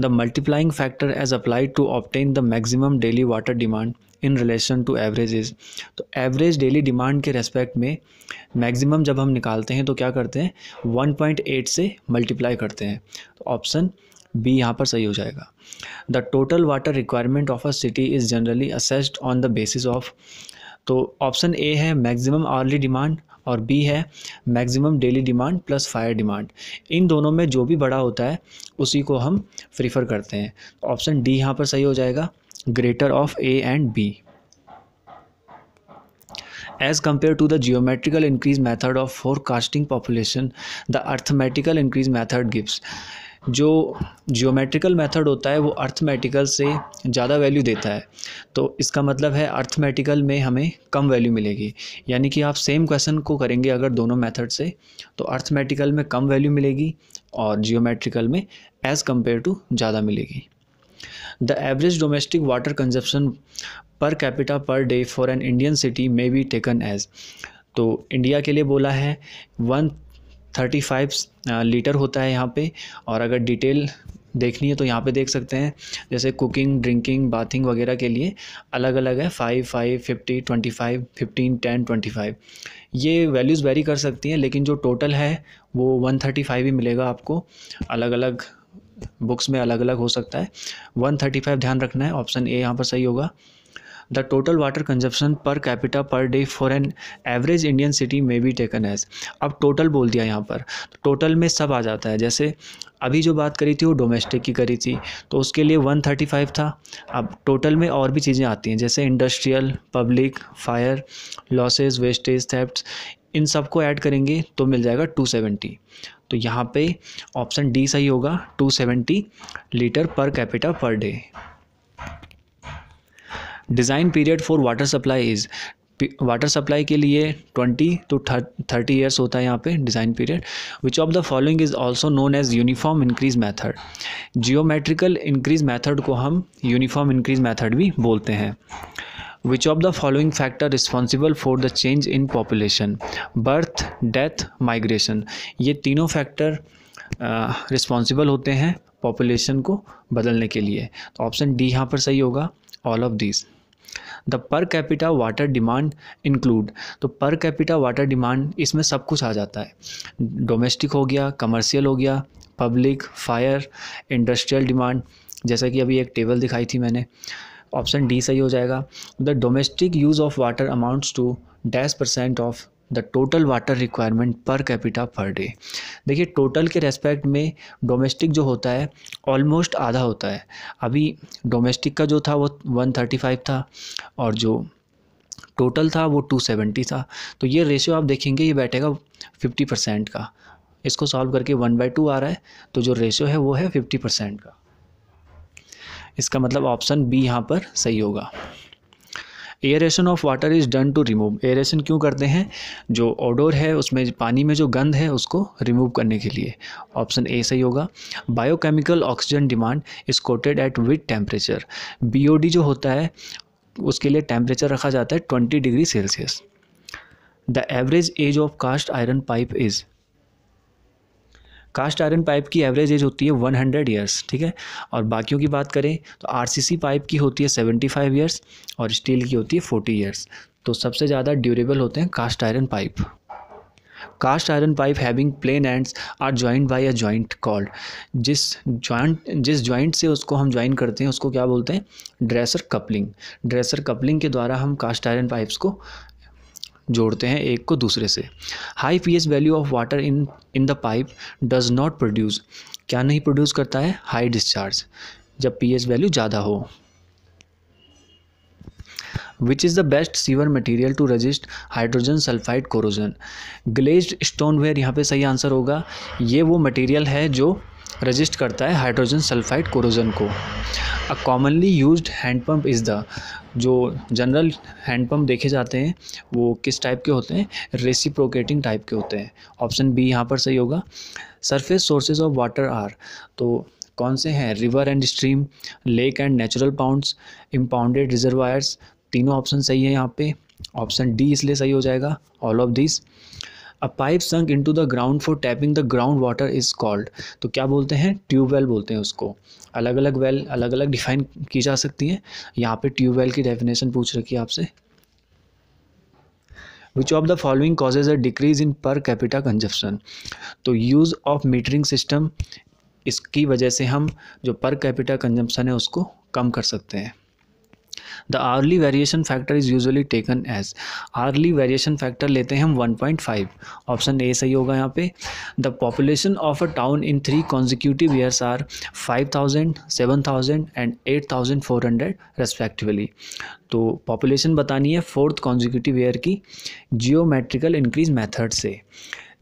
The multiplying factor as applied to obtain the maximum daily water demand in relation to average is तो average daily demand के respect में maximum जब हम निकालते हैं तो क्या करते हैं वन पॉइंट एट से मल्टीप्लाई करते हैं तो ऑप्शन बी यहाँ पर सही हो जाएगा the total water requirement of a city is generally assessed on the basis of तो ऑप्शन ए है मैक्सिमम आर्ली डिमांड और बी है maximum daily demand plus fire demand इन दोनों में जो भी बड़ा होता है उसी को हम प्रीफर करते हैं तो ऑप्शन डी यहाँ पर सही हो जाएगा greater of A and B as compared to the geometrical increase method of forecasting population the arithmetical increase method gives जो जियोमेट्रिकल मेथड होता है वो अर्थमेटिकल से ज़्यादा वैल्यू देता है तो इसका मतलब है अर्थमेटिकल में हमें कम वैल्यू मिलेगी यानी कि आप सेम क्वेश्चन को करेंगे अगर दोनों मेथड से तो अर्थमेटिकल में कम वैल्यू मिलेगी और जियोमेट्रिकल में एज़ कम्पेयर टू ज़्यादा मिलेगी the average domestic water consumption per capita per day for an Indian city may be taken as तो इंडिया के लिए बोला है वन थर्टी फाइव लीटर होता है यहाँ पे और अगर डिटेल देखनी है तो यहाँ पे देख सकते हैं जैसे कुकिंग ड्रिंकिंग बाथिंग वगैरह के लिए अलग अलग है five five fifty twenty five fifteen ten twenty five ये वैल्यूज़ वेरी कर सकती हैं लेकिन जो टोटल है वो वन थर्टी फाइव ही मिलेगा आपको अलग अलग बुक्स में अलग अलग हो सकता है वन थर्टी फाइव ध्यान रखना है ऑप्शन ए यहाँ पर सही होगा the total water consumption per capita per day for an average Indian city may be taken as अब टोटल बोल दिया यहाँ पर टोटल तो में सब आ जाता है जैसे अभी जो बात करी थी वो डोमेस्टिक की करी थी तो उसके लिए 135 था अब टोटल में और भी चीज़ें आती हैं जैसे industrial public fire losses wastage theft इन सब को ऐड करेंगे तो मिल जाएगा 270 तो यहाँ पे ऑप्शन डी सही होगा 270 litre per capita per day design period for water supply is water supply के लिए ट्वेंटी टू थर्टी ईयर्स होता है यहाँ पे design period which of the following is also known as uniform increase method geometrical increase method को हम uniform increase method भी बोलते हैं which of the following factor responsible for the change in population birth death migration ये तीनों factor responsible होते हैं population को बदलने के लिए तो ऑप्शन डी यहाँ पर सही होगा all of this the per capita water demand include तो पर कैपिटा वाटर डिमांड इसमें सब कुछ आ जाता है डोमेस्टिक हो गया कमर्शियल हो गया पब्लिक फायर इंडस्ट्रियल डिमांड जैसा कि अभी एक टेबल दिखाई थी मैंने ऑप्शन डी सही हो जाएगा the domestic use of water amounts to dash percent of the total water requirement per capita per day देखिए टोटल के रेस्पेक्ट में डोमेस्टिक जो होता है ऑलमोस्ट आधा होता है अभी डोमेस्टिक का जो था वो 135 था और जो टोटल था वो 270 था तो ये रेशियो आप देखेंगे ये बैठेगा 50 परसेंट का इसको सॉल्व करके वन बाई टू आ रहा है तो जो रेशियो है वो है फिफ्टी परसेंट का इसका मतलब ऑप्शन बी यहाँ पर सही होगा aeration of water is done to remove aeration क्यों करते हैं जो ऑडोर है उसमें पानी में जो गंध है उसको रिमूव करने के लिए ऑप्शन ए सही होगा biochemical oxygen demand is quoted at with temperature B जो होता है उसके लिए टेम्परेचर रखा जाता है twenty degree Celsius the average age of cast iron pipe is cast iron pipe की एवरेज एज होती है वन हंड्रेड ईयर्स ठीक है और बाकियों की बात करें तो आरसीसी पाइप की होती है सेवेंटी फाइव ईयर्स और स्टील की होती है फोर्टी ईयर्स तो सबसे ज़्यादा ड्यूरेबल होते हैं cast iron pipe cast iron pipe having plain ends are joint by a joint called जिस ज्वाइंट जिस ज्वाइंट से उसको हम ज्वाइन करते हैं उसको क्या बोलते हैं ड्रेसर कपलिंग ड्रेसर कपलिंग के द्वारा हम कास्ट आयरन पाइप्स को जोड़ते हैं एक को दूसरे से high pH value of water in in the pipe does not produce क्या नहीं प्रोड्यूस करता है हाई डिस्चार्ज जब पीएच वैल्यू ज़्यादा हो which is the best sewer material to resist hydrogen sulphide corrosion glazed stoneware यहाँ पे सही आंसर होगा ये वो मटेरियल है जो रजिस्ट करता है हाइड्रोजन सल्फाइड कोरोजन को a commonly use handpump is the जो जनरल हैंडपम्प देखे जाते हैं वो किस टाइप के होते हैं रेसिप्रोकेटिंग टाइप के होते हैं ऑप्शन बी यहाँ पर सही होगा surface sources of water are तो कौन से हैं river and stream lake and natural ponds impounded reservoirs तीनों ऑप्शन सही है यहाँ पे ऑप्शन डी इसलिए सही हो जाएगा all of this a pipe in into the ground for tapping the ground water is called तो क्या बोलते हैं ट्यूब वेल बोलते हैं उसको अलग अलग वेल अलग अलग डिफाइन की जा सकती है यहाँ पे ट्यूब वेल की डेफिनेशन पूछ रखी है आपसे which of the following causes a decrease in per capita consumption तो यूज़ ऑफ मीटरिंग सिस्टम इसकी वजह से हम जो पर कैपिटा कंजप्शन है उसको कम कर सकते हैं the hourly variation factor is usually taken as hourly variation factor लेते हैं हम one point five option A सही होगा यहाँ पे the population of a town in three consecutive years are five thousand seven thousand and eight thousand four hundred respectively तो population बतानी है फोर्थ कॉन्जिक्यूटिव ईयर की जियोमेट्रिकल इंक्रीज मैथड से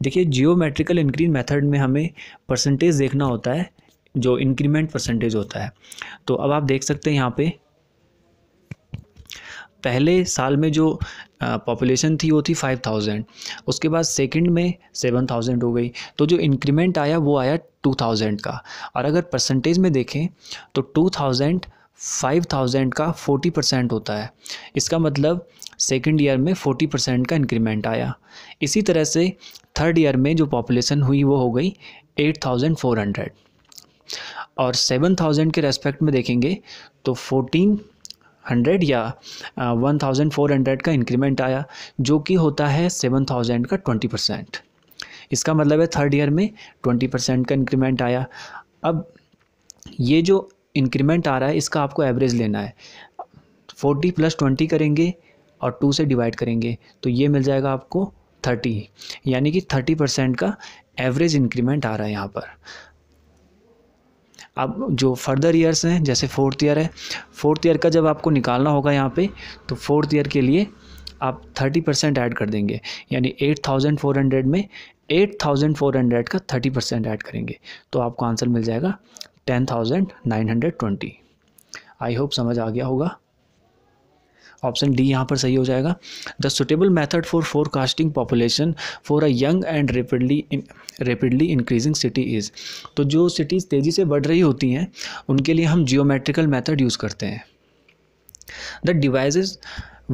देखिए जियोमेट्रिकल इंक्रीज मैथड में हमें परसेंटेज देखना होता है जो इंक्रीमेंट परसेंटेज होता है तो अब आप देख सकते हैं यहाँ पे पहले साल में जो पॉपुलेशन थी वो थी फाइव थाउजेंड उसके बाद सेकंड में सेवन थाउजेंड हो गई तो जो इंक्रीमेंट आया वो आया टू थाउजेंड का और अगर परसेंटेज में देखें तो टू थाउजेंड फाइव थाउजेंड का फोर्टी परसेंट होता है इसका मतलब सेकेंड ईयर में फोर्टी परसेंट का इंक्रीमेंट आया इसी तरह से थर्ड ईयर में जो पॉपुलेशन हुई वो हो गई एट थाउजेंड फोर हंड्रेड और सेवन थाउजेंड के रेस्पेक्ट में देखेंगे तो फोर्टीन हंड्रेड या वन थाउजेंड फोर हंड्रेड का इंक्रीमेंट आया जो कि होता है सेवन थाउजेंड का ट्वेंटी परसेंट इसका मतलब है थर्ड ईयर में ट्वेंटी परसेंट का इंक्रीमेंट आया अब ये जो इंक्रीमेंट आ रहा है इसका आपको एवरेज लेना है फोर्टी प्लस ट्वेंटी करेंगे और टू से डिवाइड करेंगे तो ये मिल जाएगा आपको थर्टी यानी कि थर्टी परसेंट का एवरेज इंक्रीमेंट आ रहा है यहाँ पर आप जो फर्दर ईयर्स हैं जैसे फोर्थ ईयर है फोर्थ ईयर का जब आपको निकालना होगा यहाँ पे तो फोर्थ ईयर के लिए आप थर्टी परसेंट ऐड कर देंगे यानी एट थाउजेंड फोर हंड्रेड में एट थाउजेंड फोर हंड्रेड का थर्टी परसेंट ऐड करेंगे तो आपको आंसर मिल जाएगा ten thousand nine hundred twenty I hope समझ आ गया होगा ऑप्शन डी यहाँ पर सही हो जाएगा the suitable method for forecasting population for a young and rapidly rapidly increasing city is तो जो सिटीज़ तेज़ी से बढ़ रही होती हैं उनके लिए हम जियोमेट्रिकल मैथड यूज़ करते हैं the devices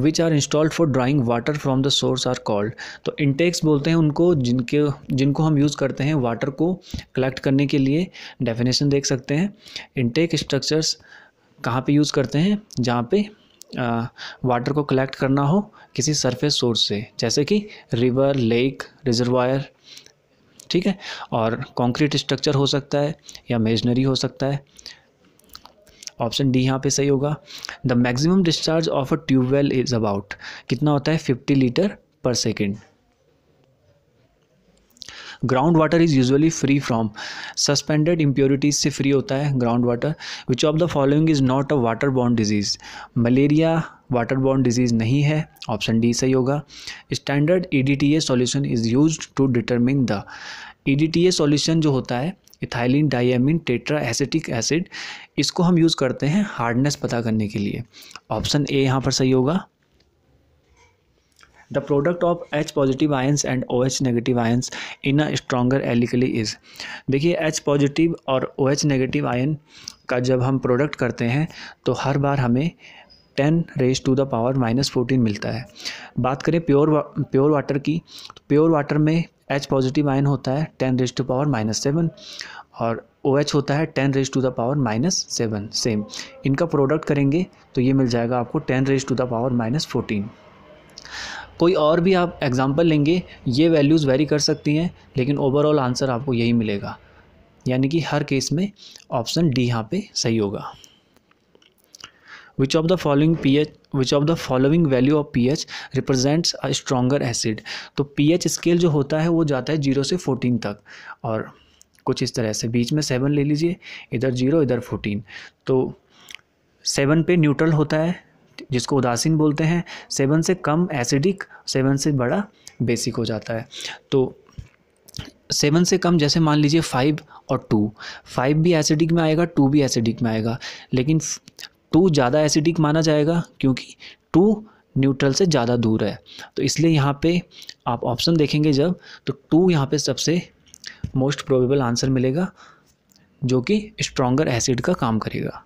which are installed for drawing water from the source are called तो इंटेक्स बोलते हैं उनको जिनके जिनको हम यूज़ करते हैं वाटर को कलेक्ट करने के लिए डेफिनेशन देख सकते हैं इंटेक स्ट्रक्चर्स कहाँ पे यूज़ करते हैं जहाँ पे वाटर को कलेक्ट करना हो किसी सरफेस सोर्स से जैसे कि रिवर लेक रिजर्वायर ठीक है और कंक्रीट स्ट्रक्चर हो सकता है या मेजनरी हो सकता है ऑप्शन डी यहाँ पे सही होगा the maximum discharge of a tube well is about कितना होता है 50 litre per second ground water is usually free from suspended impurities से फ्री होता है ground water which of the following is not a water borne disease malaria water borne disease नहीं है option D सही होगा standard E D T A solution is use to determine the E D T A solution जो होता है ethylene diamine tetra acetic acid इसको हम use करते हैं हार्डनेस पता करने के लिए ऑप्शन ए यहाँ पर सही होगा product of H positive positive and O H negative ions in a stronger alkali is देखिए एच पॉजिटिव और ओ एच नेगेटिव आयन का जब हम प्रोडक्ट करते हैं तो हर बार हमें ten raise to the power minus fourteen मिलता है बात करें प्योर वा, प्योर वाटर की तो प्योर वाटर में एच पॉजिटिव आयन होता है ten raise to power minus seven और ओ OH होता है ten raise to the power minus seven same इनका प्रोडक्ट करेंगे तो ये मिल जाएगा आपको ten raise to the power minus fourteen कोई और भी आप एग्ज़ाम्पल लेंगे ये वैल्यूज़ वेरी कर सकती हैं लेकिन ओवरऑल आंसर आपको यही मिलेगा यानी कि हर केस में ऑप्शन डी यहाँ पे सही होगा which of the following P H which of the following value of P H represents a stronger acid तो पी एच स्केल जो होता है वो जाता है जीरो से फोर्टीन तक और कुछ इस तरह से बीच में सेवन ले लीजिए इधर जीरो इधर फोर्टीन तो सेवन पे न्यूट्रल होता है जिसको उदासीन बोलते हैं सेवन से कम एसिडिक सेवन से बड़ा बेसिक हो जाता है तो सेवन से कम जैसे मान लीजिए फाइव और टू फाइव भी एसिडिक में आएगा टू भी एसिडिक में आएगा लेकिन टू ज़्यादा एसिडिक माना जाएगा क्योंकि टू न्यूट्रल से ज़्यादा दूर है तो इसलिए यहाँ पे आप ऑप्शन देखेंगे जब तो टू यहाँ पे सबसे मोस्ट प्रोबेबल आंसर मिलेगा जो कि स्ट्रॉन्गर एसिड का काम करेगा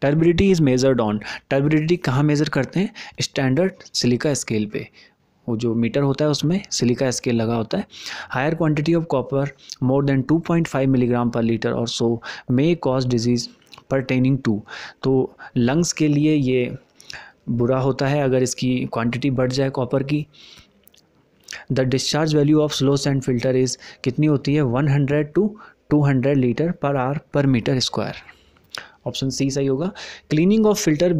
turbidity is measured on turbidity कहाँ मेज़र करते हैं स्टैंडर्ड सिलिका स्केल पे वो जो मीटर होता है उसमें सिलिका स्केल लगा होता है higher quantity of copper more than 2.5 milligram per litre और so may cause disease pertaining to तो लंग्स के लिए ये बुरा होता है अगर इसकी क्वांटिटी बढ़ जाए कॉपर की the discharge value of slow sand filter is कितनी होती है 100 to 200 litre per hour per metre square option C सही होगा cleaning of filter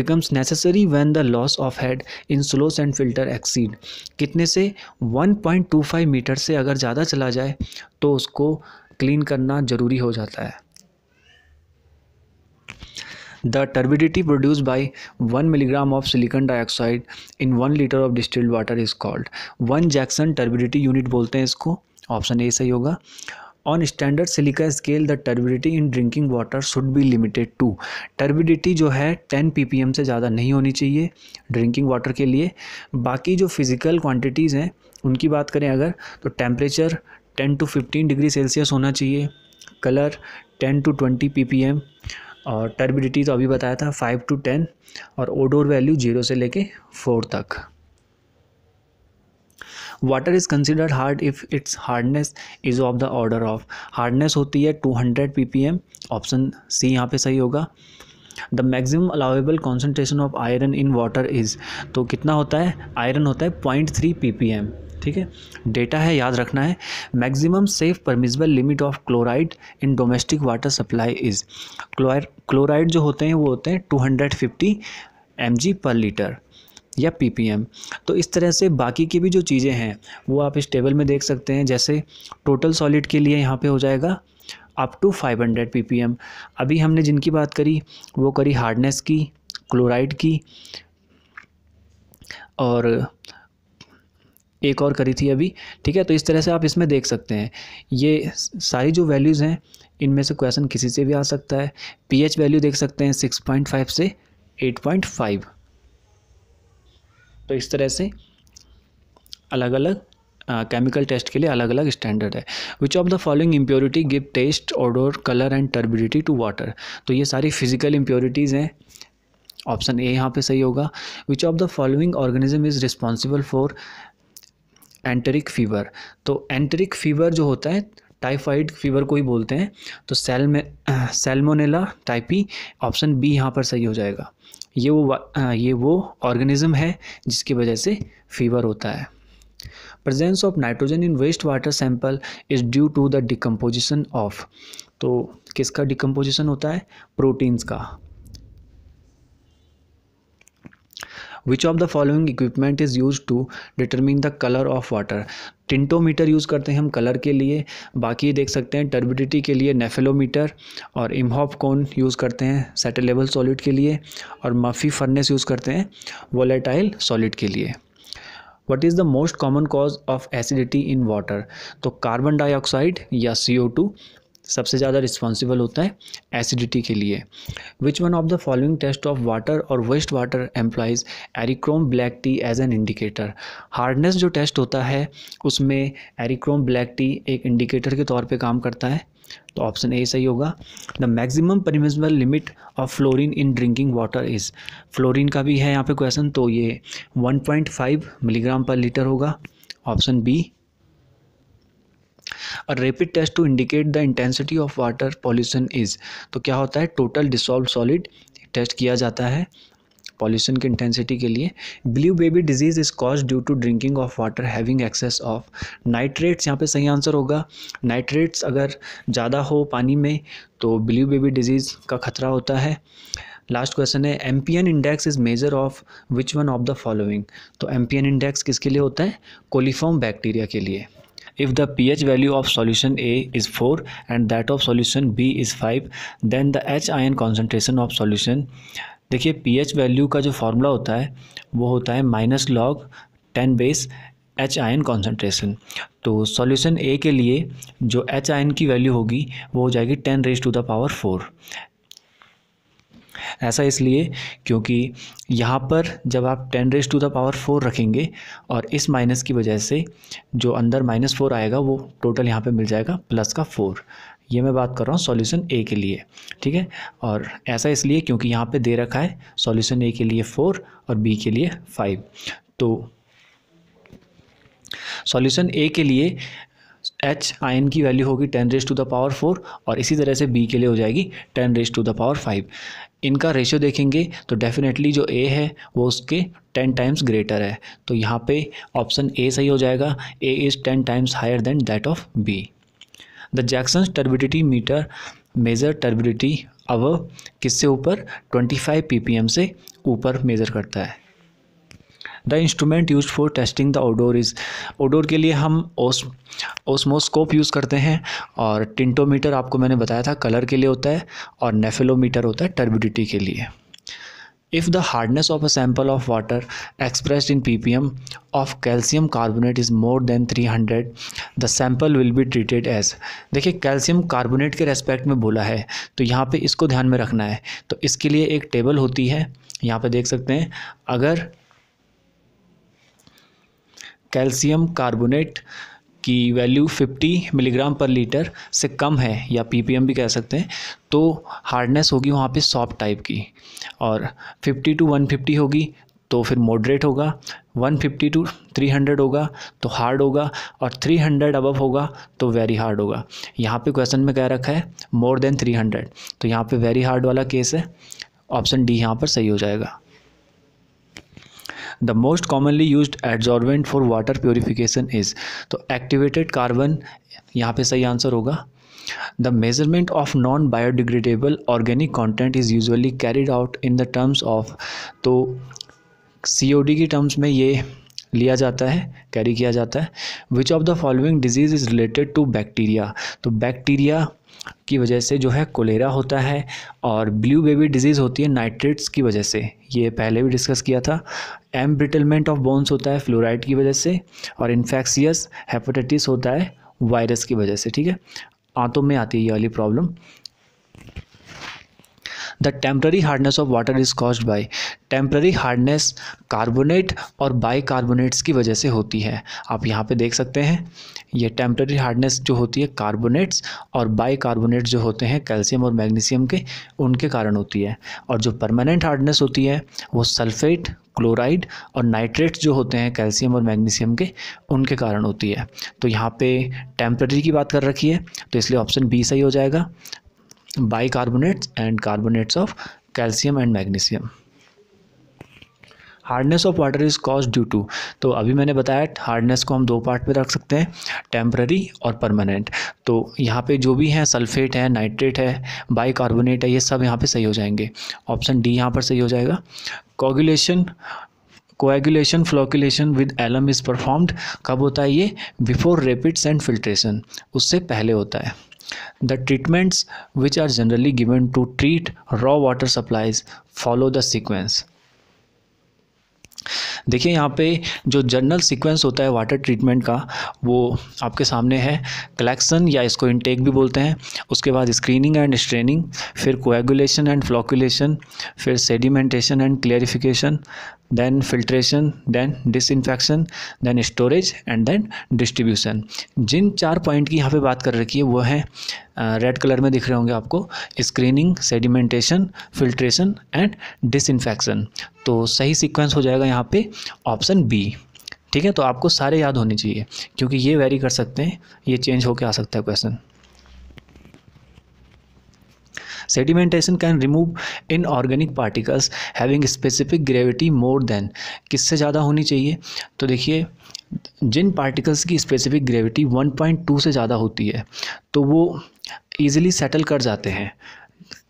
becomes necessary when the loss of head in स्लोस and filter exceed कितने से 1.25 metre से अगर ज़्यादा चला जाए तो उसको क्लीन करना ज़रूरी हो जाता है the turbidity produce by one milligram of silicon dioxide in one litre of distilled water is called one Jackson turbidity unit बोलते हैं इसको ऑप्शन ए सही होगा on standard silica scale the turbidity in drinking water should be limited to turbidity जो है ten P से ज़्यादा नहीं होनी चाहिए ड्रिंकिंग वाटर के लिए बाकी जो फिज़िकल क्वान्टिटीज़ हैं उनकी बात करें अगर तो temperature ten to fifteen degree Celsius होना चाहिए colour ten to twenty P और टर्बिडिटी तो अभी बताया था फाइव टू टेन और ओडोर वैल्यू जीरो से लेके फोर तक water is considered hard if its hardness is of the order of hardness होती है 200 एम ऑप्शन सी यहाँ पे सही होगा the maximum allowable concentration of iron in water is तो कितना होता है आयरन होता है point three P P M ठीक है डेटा है याद रखना है maximum safe permissible limit of chloride in domestic water supply is chloride जो होते हैं वो होते हैं two hundred fifty M G per litre या पी तो इस तरह से बाकी की भी जो चीज़ें हैं वो आप इस टेबल में देख सकते हैं जैसे टोटल सॉलिड के लिए यहाँ पे हो जाएगा अप टू 500 हंड्रेड अभी हमने जिनकी बात करी वो करी हार्डनेस की क्लोराइड की और एक और करी थी अभी ठीक है तो इस तरह से आप इसमें देख सकते हैं ये सारी जो वैल्यूज़ हैं इनमें से क्वेश्चन किसी से भी आ सकता है पीएच वैल्यू देख सकते हैं 6.5 से 8.5 तो इस तरह से अलग अलग केमिकल टेस्ट के लिए अलग अलग स्टैंडर्ड है which of the following impurity give taste odour colour and turbidity to water तो ये सारी फिजिकल इम्प्योरिटीज़ हैं ऑप्शन ए यहाँ पे सही होगा which of the following organism is responsible for enteric fever तो एंटरिक फीवर जो होता है टाइफाइड फीवर को ही बोलते हैं तो सेल में सेलमोनेला टाइपी ऑप्शन बी यहाँ पर सही हो जाएगा ये वो ये वो ऑर्गेनिज्म है जिसकी वजह से फीवर होता है presence of nitrogen in waste water sample is due to the decomposition of तो किसका डिकम्पोजिशन होता है प्रोटीन्स का which of the following equipment is use to determine the colour of water tintometer use करते हैं हम कलर के लिए बाकी देख सकते हैं टर्बिडिटी के लिए नेफेलोमीटर और इमहॉप कोन यूज़ करते हैं सेटेलेबल सॉलिड के लिए और मफ़ी फर्नेस यूज़ करते हैं वोलेटाइल सॉलिड के लिए what is the most common cause of acidity in water तो कार्बन डाइऑक्साइड या सी ओ टू सबसे ज़्यादा रिस्पॉन्सिबल होता है एसिडिटी के लिए which one of the following test of water और waste water employs eriochrome black T as an indicator hardness जो टेस्ट होता है उसमें एरिक्रोम ब्लैक टी एक इंडिकेटर के तौर पर काम करता है तो ऑप्शन ए सही होगा the maximum permissible limit of fluorine in drinking water is fluorine का भी है यहाँ पे क्वेश्चन तो ये 1.5 मिलीग्राम पर लीटर होगा ऑप्शन बी और rapid test to indicate the intensity of water pollution is तो क्या होता है टोटल डिसॉल्व सॉलिड टेस्ट किया जाता है पॉल्यूशन की इंटेंसिटी के लिए blue baby disease is cause due to drinking of water having excess of nitrates यहाँ पे सही आंसर होगा नाइट्रेट्स अगर ज़्यादा हो पानी में तो ब्लू बेबी डिजीज़ का खतरा होता है लास्ट क्वेश्चन है an index is measure of which one of the following तो एन इंडेक्स किसके लिए होता है कोलीफॉर्म बैक्टीरिया के लिए If the pH value of solution A is 4 and that of solution B is 5, then the H ion concentration of solution देखिए pH value का जो फॉर्मूला होता है वो होता है minus log ten base H ion concentration तो solution A के लिए जो एच आयन की वैल्यू होगी वो हो जाएगी ten raise to the power four ऐसा इसलिए क्योंकि यहाँ पर जब आप ten raise to the power four रखेंगे और इस माइनस की वजह से जो अंदर माइनस फोर आएगा वो टोटल यहाँ पे मिल जाएगा प्लस का फोर ये मैं बात कर रहा हूँ सॉल्यूशन ए के लिए ठीक है और ऐसा इसलिए क्योंकि यहाँ पे दे रखा है सॉल्यूशन ए के लिए फोर और बी के लिए फाइव तो सॉल्यूशन ए के लिए एच आयन की वैल्यू होगी ten raise to the power four और इसी तरह से बी के लिए हो जाएगी ten raise to the power five इनका रेशियो देखेंगे तो डेफिनेटली जो ए है वो उसके टेन टाइम्स ग्रेटर है तो यहाँ पे ऑप्शन ए सही हो जाएगा A is ten times higher than that of B the Jackson turbidity meter measure turbidity अब किससे ऊपर ट्वेंटी फाइव पी से ऊपर मेज़र करता है the instrument use for testing the odour is odour के लिए हम ओस ओसमोस्कोप यूज़ करते हैं और टिंटोमीटर आपको मैंने बताया था कलर के लिए होता है और नेफेलोमीटर होता है टर्बिडिटी के लिए if the hardness of a sample of water expressed in ppm of calcium carbonate is more than 300 the sample will be treated as देखिए कैल्शियम कार्बोनेट के रेस्पेक्ट में बोला है तो यहाँ पर इसको ध्यान में रखना है तो इसके लिए एक टेबल होती है यहाँ पर देख सकते हैं अगर कैल्शियम कार्बोनेट की वैल्यू 50 मिलीग्राम पर लीटर से कम है या पीपीएम भी कह सकते हैं तो हार्डनेस होगी वहाँ पे सॉफ्ट टाइप की और 50 टू 150 होगी तो फिर मॉडरेट होगा 150 टू 300 होगा तो हार्ड होगा और 300 अबव होगा तो वेरी हार्ड होगा यहाँ पे क्वेश्चन में कह रखा है मोर देन 300 तो यहाँ पे वेरी हार्ड वाला केस है ऑप्शन डी यहाँ पर सही हो जाएगा the most commonly use adsorbent for water purification is तो एक्टिवेटेड कार्बन यहाँ पे सही आंसर होगा the measurement of non biodegradable organic content is usually carried out in the terms of तो सी ओ डी की टर्म्स में ये लिया जाता है कैरी किया जाता है which of the following disease is related to bacteria तो बैक्टीरिया की वजह से जो है कोलेरा होता है और ब्लू बेबी डिजीज़ होती है नाइट्रेट्स की वजह से ये पहले भी डिस्कस किया था एम्ब्रिटलमेंट ऑफ बोन्स होता है फ्लोराइड की वजह से और इन्फेक्सियस हेपेटाइटिस होता है वायरस की वजह से ठीक है आंतों में आती है ये वाली problem the temporary hardness of water is cause by temporary hardness carbonate और बाई कार्बोनेट्स की वजह से होती है आप यहाँ पे देख सकते हैं ये टेम्प्ररी हार्डनेस जो होती है कार्बोनेट्स और बाई कार्बोनेट्स जो होते हैं कैल्शियम और मैग्नीशियम के उनके कारण होती है और जो परमानेंट हार्डनेस होती है वो सल्फेट क्लोराइड और नाइट्रेट्स जो होते हैं कैल्शियम और मैग्नीशियम के उनके कारण होती है तो यहाँ पे टेम्प्रेरी की बात कर रखी है तो इसलिए ऑप्शन बी सही हो जाएगा carbonates and carbonates of calcium and magnesium hardness of water is cause due to तो अभी मैंने बताया हार्डनेस को हम दो पार्ट में रख सकते हैं टेम्प्ररी और परमानेंट तो यहाँ पे जो भी हैं सल्फेट है नाइट्रेट है बाइकार्बोनेट है ये सब यहाँ पे सही हो जाएंगे ऑप्शन डी यहाँ पर सही हो जाएगा coagulation coagulation flocculation with alum is performed कब होता है ये बिफोर रेपिड्स एंड फिल्ट्रेशन उससे पहले होता है The treatments which are generally given to treat raw water supplies follow the sequence. देखिए यहाँ पे जो जनरल सीक्वेंस होता है वाटर ट्रीटमेंट का वो आपके सामने है कलेक्शन या इसको इनटेक भी बोलते हैं उसके बाद स्क्रीनिंग एंड स्ट्रेनिंग फिर कोएगुलेशन एंड फ्लॉकुलेशन फिर sedimentation and clarification then filtration then disinfection then storage and then distribution जिन चार पॉइंट की यहाँ पे बात कर रखी है वो है रेड कलर में दिख रहे होंगे आपको screening sedimentation filtration and disinfection तो सही सीक्वेंस हो जाएगा यहाँ पे ऑप्शन बी ठीक है तो आपको सारे याद होने चाहिए क्योंकि ये वेरी कर सकते हैं ये चेंज होके आ सकता है question sedimentation can remove inorganic particles having specific gravity more than किससे ज़्यादा होनी चाहिए तो देखिए जिन पार्टिकल्स की स्पेसिफिक ग्रेविटी 1.2 से ज़्यादा होती है तो वो ईज़िली सेटल कर जाते हैं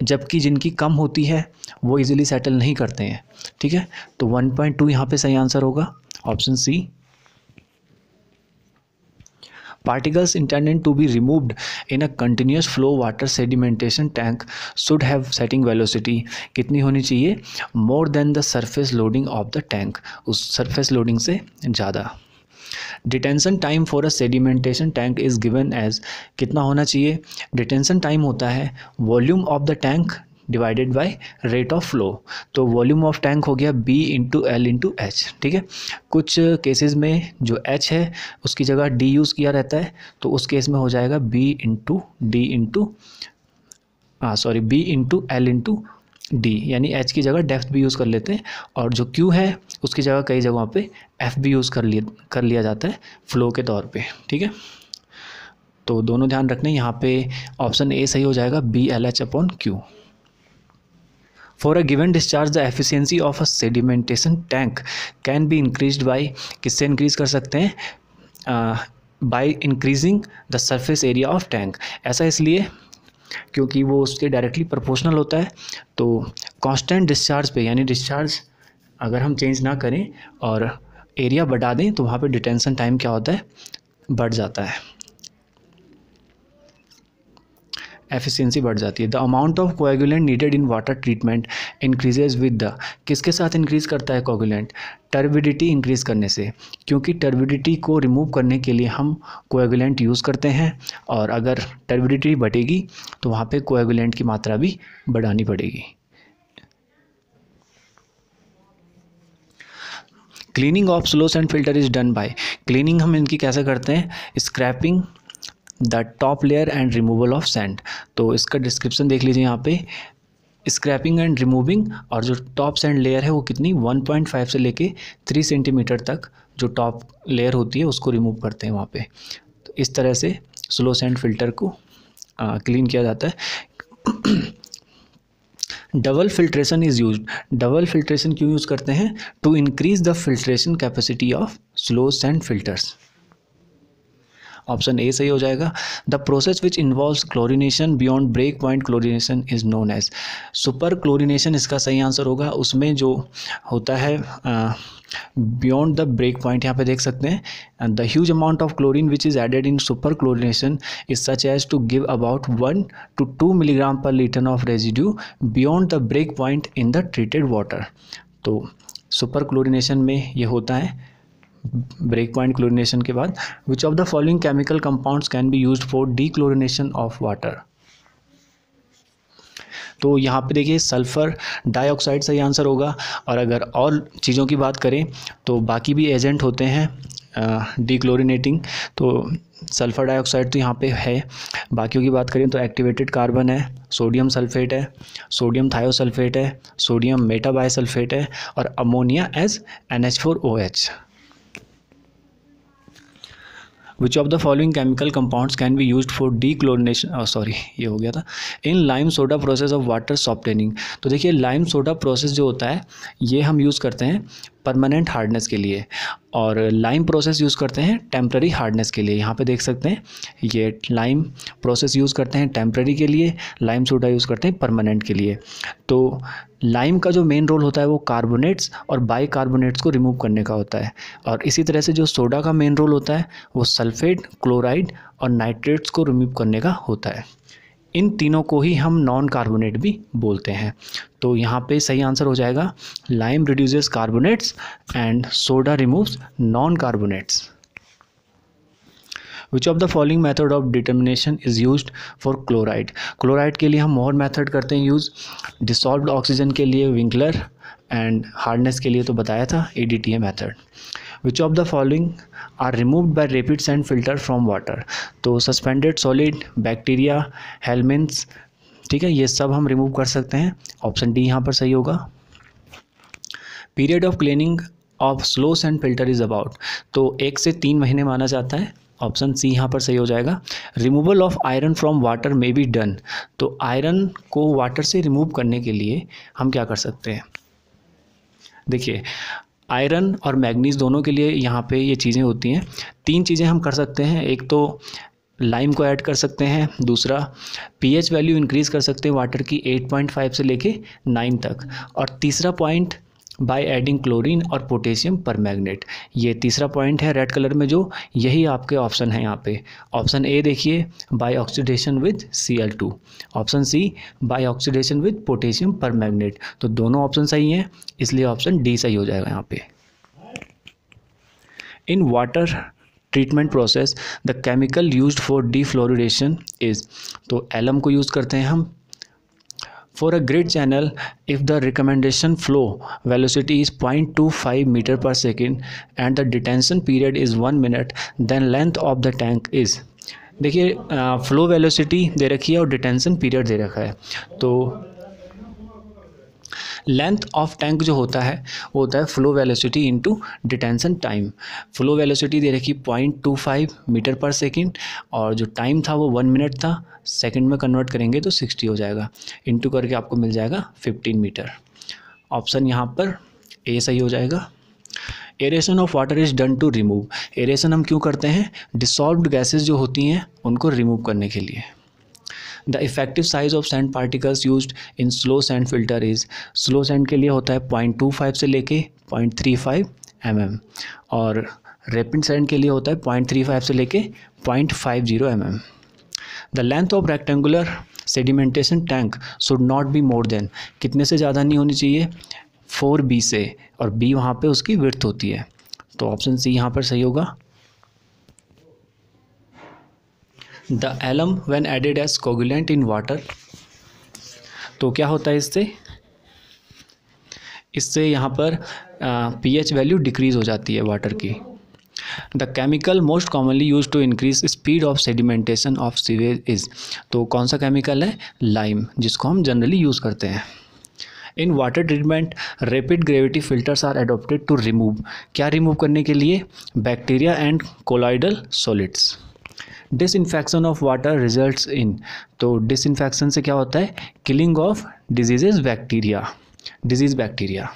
जबकि जिनकी कम होती है वो ईज़िली सेटल नहीं करते हैं ठीक है तो 1.2 पॉइंट यहाँ पर सही आंसर होगा option C Particles intended to be removed in a continuous flow water sedimentation tank should have setting velocity कितनी होनी चाहिए more than the surface loading of the tank उस surface loading से ज़्यादा detention time for a sedimentation tank is given as कितना होना चाहिए detention time होता है volume of the tank divided by rate of flow तो वॉल्यूम ऑफ टैंक हो गया B into L into H ठीक है कुछ केसेस में जो एच है उसकी जगह डी यूज़ किया रहता है तो उस केस में हो जाएगा बी इंटू डी इंटू हाँ sorry B into L into D यानी एच की जगह डेफ्थ भी यूज़ कर लेते हैं और जो क्यू है उसकी जगह कई जगहों पे एफ भी यूज़ कर लिया कर लिया जाता है फ्लो के तौर पे ठीक है तो दोनों ध्यान रखने यहाँ पे ऑप्शन ए सही हो जाएगा B L H upon Q for a given discharge the efficiency of a sedimentation tank can be increase by किससे इंक्रीज कर सकते हैं by increasing the surface area of tank ऐसा इसलिए क्योंकि वो उसके डायरेक्टली प्रोपोर्शनल होता है तो कॉन्स्टेंट डिस्चार्ज पे यानी डिस्चार्ज अगर हम चेंज ना करें और एरिया बढ़ा दें तो वहाँ पर डिटेंसन टाइम क्या होता है बढ़ जाता है एफिशिएंसी बढ़ जाती है the amount of coagulant needed in water treatment increases with the किसके साथ इंक्रीज करता है कोएगुलेंट टर्बिडिटी इंक्रीज़ करने से क्योंकि टर्बिडिटी को रिमूव करने के लिए हम कोएगुलेंट यूज़ करते हैं और अगर टर्बिडिटी बढ़ेगी तो वहाँ पे कोएगुलेंट की मात्रा भी बढ़ानी पड़ेगी cleaning of slows and filter is done by cleaning हम इनकी कैसे करते हैं scraping the top layer and removal of sand तो इसका डिस्क्रिप्शन देख लीजिए यहाँ पे स्क्रैपिंग एंड रिमूविंग और जो टॉप सैंड लेयर है वो कितनी 1.5 से लेके 3 सेंटीमीटर तक जो टॉप लेयर होती है उसको रिमूव करते हैं वहाँ पे तो इस तरह से स्लो सैंड फिल्टर को क्लीन किया जाता है double filtration is use double filtration क्यों यूज़ करते हैं to increase the filtration capacity of slow sand filters option A सही हो जाएगा the process which involves chlorination beyond break point chlorination is known as super chlorination इसका सही answer होगा उसमें जो होता है बियॉन्ड द ब्रेक पॉइंट यहाँ पे देख सकते हैं the huge amount of chlorine which is added in super chlorination is such as to give about one to two milligram per litre of residue beyond the break point in the treated water तो सुपर क्लोरिनेशन में ये होता है break point chlorination के बाद which of the following chemical compounds can be use for dechlorination of water तो यहाँ पे देखिए सल्फ़र डाइऑक्साइड सही आंसर होगा और अगर और चीज़ों की बात करें तो बाकी भी एजेंट होते हैं डिक्लोरिनेटिंग तो सल्फ़र डाइऑक्साइड तो यहाँ पे है बाकियों की बात करें तो एक्टिवेटेड कार्बन है सोडियम सल्फेट है सोडियम थायोसल्फेट है सोडियम मेटाबाइसल्फेट है और ammonia as N H four O H which of the following chemical compounds can be use for dechlorination sorry ये हो गया था in lime soda process of water softening तो देखिए lime soda process जो होता है ये हम यूज़ करते हैं परमानेंट हार्डनेस के लिए और लाइम प्रोसेस यूज़ करते हैं टेम्प्ररी हार्डनेस के लिए यहाँ पे देख सकते हैं ये लाइम प्रोसेस यूज़ करते हैं टेम्प्ररी के लिए लाइम सोडा यूज़ करते हैं परमानेंट के लिए तो लाइम का जो मेन रोल होता है वो कार्बोनेट्स और बाई कार्बोनेट्स को रिमूव करने का होता है और इसी तरह से जो सोडा का मेन रोल होता है वो सल्फेट क्लोराइड और नाइट्रेट्स को रिमूव करने का होता है इन तीनों को ही हम नॉन कार्बोनेट भी बोलते हैं तो यहाँ पे सही आंसर हो जाएगा lime reduces carbonates and soda removes non carbonates which of the following method of determination is use for chloride chloride के लिए हम और मेथड करते हैं यूज़ डिसॉल्व ऑक्सीजन के लिए विंकलर एंड हार्डनेस के लिए तो बताया था A D T A method which of the following are removed by rapid sand filter from water तो सस्पेंडेड सॉलिड बैक्टीरिया हेलमेंट्स ठीक है ये सब हम रिमूव कर सकते हैं ऑप्शन डी यहाँ पर सही होगा period of cleaning of slow sand filter is about तो एक से तीन महीने माना जाता है ऑप्शन सी यहाँ पर सही हो जाएगा removal of iron from water may be done तो आयरन को वाटर से रिमूव करने के लिए हम क्या कर सकते हैं देखिए आयरन और मैग्नीज दोनों के लिए यहाँ पे ये चीज़ें होती हैं तीन चीज़ें हम कर सकते हैं एक तो लाइम को ऐड कर सकते हैं दूसरा पीएच वैल्यू इंक्रीज़ कर सकते हैं वाटर की 8.5 से लेके 9 तक और तीसरा पॉइंट बाय एडिंग क्लोरीन और पोटेशियम पर मैगनेट ये तीसरा पॉइंट है रेड कलर में जो यही आपके ऑप्शन है यहाँ पे ऑप्शन ए देखिए by oxidation with C L two option C by oxidation with potassium permanganate तो दोनों ऑप्शन सही हैं इसलिए ऑप्शन डी सही हो जाएगा यहाँ पे in water treatment process the chemical use for defluoridation is तो एलम को यूज़ करते हैं हम for a grit channel if the recommendation flow velocity is point two five metre per second and the detention period is one minute then length of the tank is देखिए flow velocity दे रखी है और detention period दे रखा है तो length of tank जो होता है वो होता है flow velocity into detention time flow velocity दे रखी point two five metre per second और जो टाइम था वो वन मिनट था सेकेंड में कन्वर्ट करेंगे तो सिक्सटी हो जाएगा इंटू करके आपको मिल जाएगा फिफ्टीन मीटर ऑप्शन यहाँ पर ए सही हो जाएगा aeration of water is done to remove aeration हम क्यों करते हैं डिसॉल्व गैसेज जो होती हैं उनको रिमूव करने के लिए the effective size of sand particles use in slow sand filter is slow sand के लिए होता है पॉइंट टू फाइव से लेके point three five M M और रेपिड सैंड के लिए होता है पॉइंट थ्री फाइव से लेके point five zero M M the length of rectangular sedimentation tank should not be more than कितने से ज़्यादा नहीं होनी चाहिए फोर बी से और बी वहाँ पे उसकी विर्थ होती है तो ऑप्शन सी यहाँ पर सही होगा the alum when added as coagulant in water तो क्या होता है इससे इससे यहाँ पर पी एच वैल्यू डिक्रीज़ हो जाती है वाटर की the chemical most commonly use to increase speed of sedimentation of sewage is तो कौन सा केमिकल है लाइम जिसको हम जनरली यूज़ करते हैं in water treatment rapid gravity filters are adopted to remove क्या रिमूव करने के लिए bacteria and colloidal solids disinfection of water result in तो डिसइनफेक्शन से क्या होता है killing of diseases bacteria disease bacteria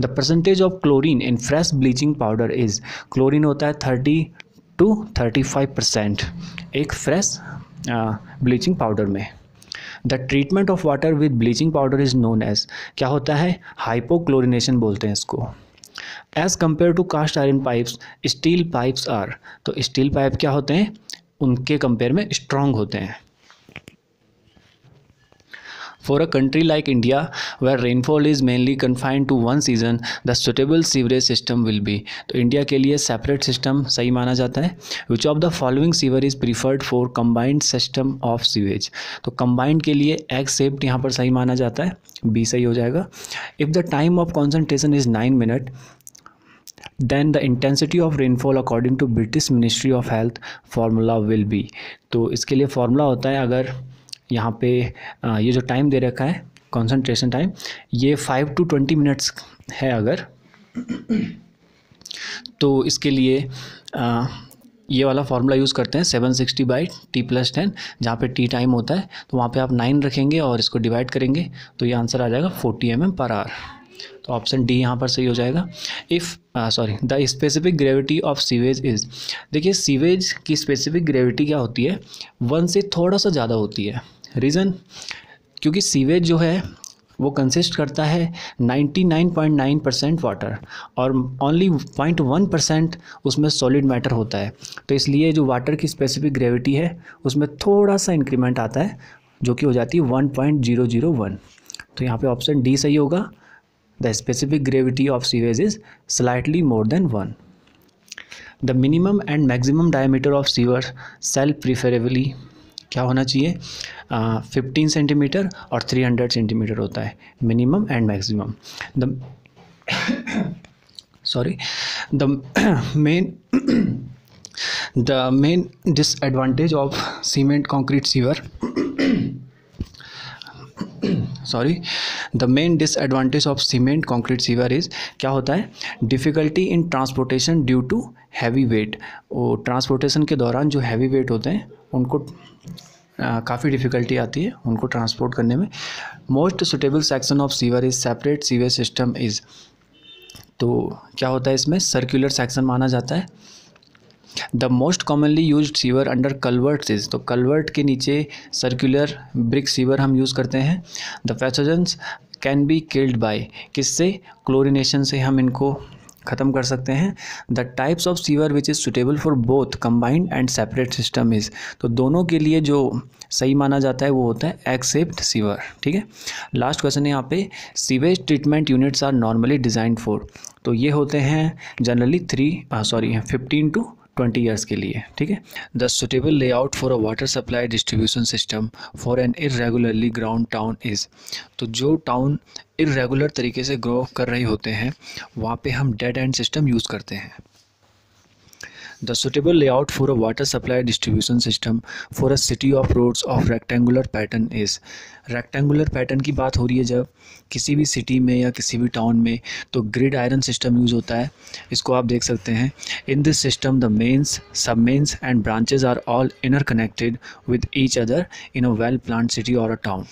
the percentage of chlorine in fresh bleaching powder is chlorine होता है thirty to thirty five percent एक fresh bleaching powder में the treatment of water with bleaching powder is known as क्या होता है hypochlorination बोलते हैं इसको as compare to cast iron pipes steel pipes are तो स्टील पाइप क्या होते हैं उनके कंपेयर में स्ट्रांग होते हैं for a country like India where rainfall is mainly confined to one season the suitable sewerage system will be तो India के लिए सेपरेट सिस्टम सही माना जाता है which of the following sewer is preferred for combined system of sewage तो combined के लिए एग यहाँ पर सही माना जाता है बी सही हो जाएगा if the time of concentration is nine minute then the intensity of rainfall according to British ministry of health formula will be तो इसके लिए फार्मूला होता है अगर यहाँ पे ये जो टाइम दे रखा है कंसंट्रेशन टाइम ये फाइव टू ट्वेंटी मिनट्स है अगर तो इसके लिए आ, ये वाला फार्मूला यूज़ करते हैं seven sixty by T plus ten जहाँ पे टी टाइम होता है तो वहाँ पे आप नाइन रखेंगे और इसको डिवाइड करेंगे तो ये आंसर आ जाएगा forty M M per hour तो ऑप्शन डी यहाँ पर सही हो जाएगा if sorry the specific gravity of sewage is देखिए सीवेज की स्पेसिफिक ग्रेविटी क्या होती है वन से थोड़ा सा ज़्यादा होती है रीज़न क्योंकि सीवेज जो है वो कंसिस्ट करता है 99.9 परसेंट वाटर और ओनली 0.1 परसेंट उसमें सॉलिड मैटर होता है तो इसलिए जो वाटर की स्पेसिफिक ग्रेविटी है उसमें थोड़ा सा इंक्रीमेंट आता है जो कि हो जाती है 1.001 तो यहाँ पे ऑप्शन डी सही होगा the specific gravity of sewage is slightly more than 1. The minimum and maximum diameter of sewer cell preferably क्या होना चाहिए फिफ्टीन uh, सेंटीमीटर और थ्री हंड्रेड सेंटीमीटर होता है minimum and maximum the sorry the main the main disadvantage of cement concrete sewer sorry the main disadvantage of cement concrete sewer is क्या होता है difficulty in transportation due to heavy weight और transportation के दौरान जो heavy weight होते हैं उनको काफ़ी डिफ़िकल्टी आती है उनको ट्रांसपोर्ट करने में most suitable section of sewer is separate sewer system is तो क्या होता है इसमें सर्कुलर सेक्शन माना जाता है the most commonly use sewer under culvert is तो कलवर्ट के नीचे सर्कुलर ब्रिक सीवर हम यूज़ करते हैं the pathogens can be killed by किससे क्लोरिनेशन से हम इनको ख़त्म कर सकते हैं the types of sewer which is suitable for both combined and separate system is तो दोनों के लिए जो सही माना जाता है वो होता है एक्सेप्ट सीवर ठीक है लास्ट क्वेश्चन है यहाँ पे sewage treatment units are normally design for तो ये होते हैं generally three sorry fifteen to twenty years के लिए ठीक है the suitable layout for a water supply distribution system for an irregularly ground town is तो जो टाउन इरेगुलर तरीके से ग्रो कर रहे होते हैं वहाँ पे हम डेड एंड सिस्टम यूज़ करते हैं The suitable layout for a water supply distribution system for a city of roads of rectangular pattern is rectangular pattern की बात हो रही है जब किसी भी सिटी में या किसी भी टाउन में तो ग्रिड आयरन सिस्टम यूज़ होता है इसको आप देख सकते हैं in this system the mains sub mains and branches are all inner connected with each other in a well plan city और अ टाउन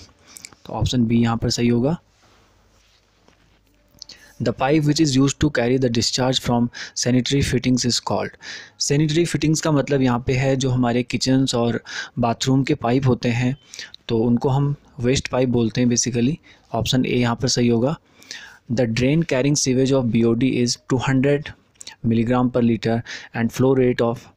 तो ऑप्शन बी यहाँ पर सही होगा the pipe which is use to carry the discharge from sanitary fittings is called sanitary fittings का मतलब यहाँ पे है जो हमारे किचन्स और बाथरूम के पाइप होते हैं तो उनको हम वेस्ट पाइप बोलते हैं बेसिकली ऑप्शन ए यहाँ पर सही होगा the drain carrying sewage of B O D is two hundred milligram per litre and flow rate of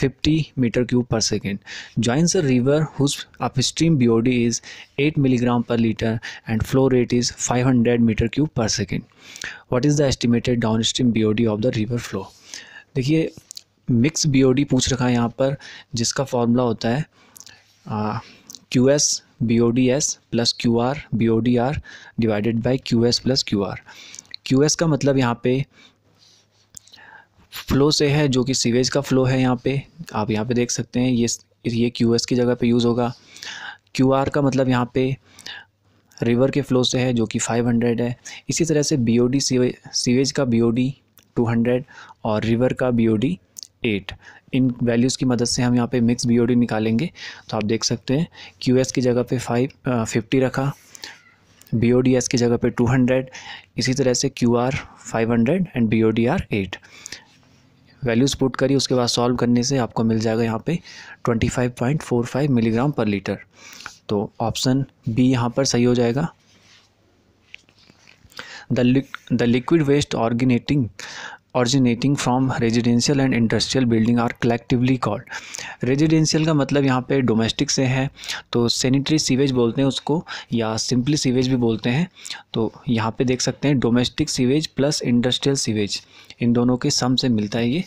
fifty metre cube per second joins river whose upstream BOD is eight milligram per litre and flow rate is five hundred metre cube per second what is the estimated downstream B BOD of the river flow देखिए mix B BOD पूछ रखा है यहाँ पर जिसका formula होता है Q S B O D S plus Q R B O D R divided by Q S plus Q R Q S का मतलब यहाँ पर फ़्लो से है जो कि सीवेज का फ़्लो है यहाँ पे आप यहाँ पे देख सकते हैं ये ये क्यू एस की जगह पे यूज़ होगा क्यू आर का मतलब यहाँ पे रिवर के फ़्लो से है जो कि 500 है इसी तरह से बी ओ डी सीवेज का B O D two hundred और रिवर का बी ओ डी एट इन वैल्यूज़ की मदद से हम यहाँ पे मिक्स बी निकालेंगे तो आप देख सकते हैं क्यू एस की जगह पे फाइव फिफ्टी रखा बी ओ डी एस की जगह पे टू हंड्रेड इसी तरह से Q R five hundred and B O D R at values put करिए उसके बाद सॉल्व करने से आपको मिल जाएगा यहाँ पे 25.45 मिलीग्राम पर लीटर तो ऑप्शन बी यहाँ पर सही हो जाएगा the liquid waste originating originating from residential and industrial building are collectively called residential का मतलब यहाँ पे डोमेस्टिक से है तो सैनिटरी सीवेज बोलते हैं उसको या सिंपली सीवेज भी बोलते हैं तो यहाँ पे देख सकते हैं domestic sewage plus industrial sewage इन दोनों के सम से मिलता है ये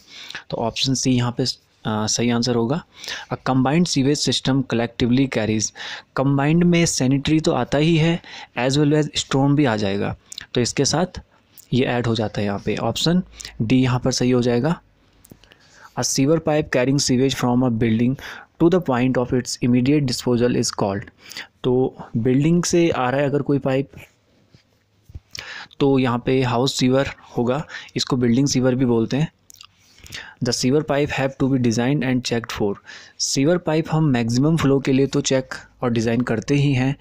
तो ऑप्शन सी यहाँ पे आ, सही आंसर होगा a combined sewage system collectively carries combined में सैनिटरी तो आता ही है एज वेल एज स्ट्रोम भी आ जाएगा तो इसके साथ ये ऐड हो जाता है यहाँ पे ऑप्शन डी यहाँ पर सही हो जाएगा a sewer pipe carrying sewage from a building to the point of its immediate disposal is called तो बिल्डिंग से आ रहा है अगर कोई पाइप तो यहाँ पे हाउस सीवर होगा इसको बिल्डिंग सीवर भी बोलते हैं the sewer pipe have to be design and checked for sewer pipe हम मैक्सिमम फ्लो के लिए तो चेक और डिज़ाइन करते ही हैं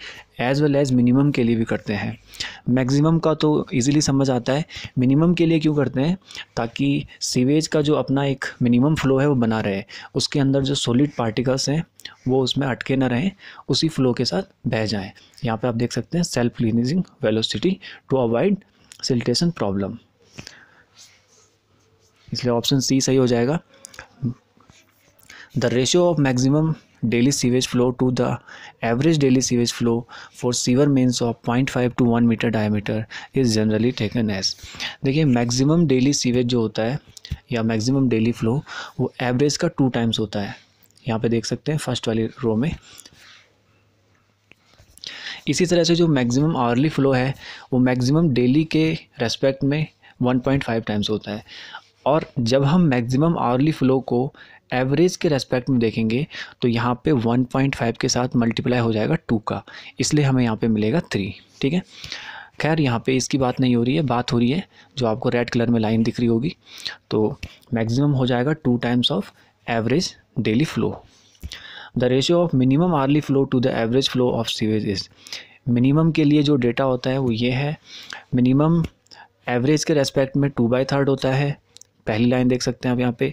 एज़ वेल एज़ मिनिमम के लिए भी करते हैं मैक्सिमम का तो इजीली समझ आता है मिनिमम के लिए क्यों करते हैं ताकि सीवेज का जो अपना एक मिनिमम फ्लो है वो बना रहे उसके अंदर जो सॉलिड पार्टिकल्स हैं वो उसमें अटके ना रहें उसी फ्लो के साथ बह जाएँ यहाँ पर आप देख सकते हैं self cleansing velocity to avoid siltation problem इसलिए ऑप्शन सी सही हो जाएगा the ratio of maximum daily sewage flow to the average daily sewage flow for sewer mains of point five to one metre diameter is generally taken as देखिए maximum daily sewage जो होता है या maximum daily flow वो average का two times होता है यहाँ पे देख सकते हैं फर्स्ट वाली रो में इसी तरह से जो मैक्सिमम आवर्ली फ़्लो है वो मैक्सिमम डेली के रेस्पेक्ट में 1.5 टाइम्स होता है और जब हम मैक्सिमम आवर्ली फ़्लो को एवरेज के रेस्पेक्ट में देखेंगे तो यहाँ पे 1.5 के साथ मल्टीप्लाई हो जाएगा टू का इसलिए हमें यहाँ पे मिलेगा थ्री ठीक है खैर यहाँ पे इसकी बात नहीं हो रही है बात हो रही है जो आपको रेड कलर में लाइन दिख रही होगी तो मैक्सिमम हो जाएगा two times of average daily flow the ratio of minimum hourly flow to the average flow of sewage is minimum के लिए जो डेटा होता है वो ये है मिनिमम एवरेज के रेस्पेक्ट में टू बाई थर्ड होता है पहली लाइन देख सकते हैं आप यहाँ पे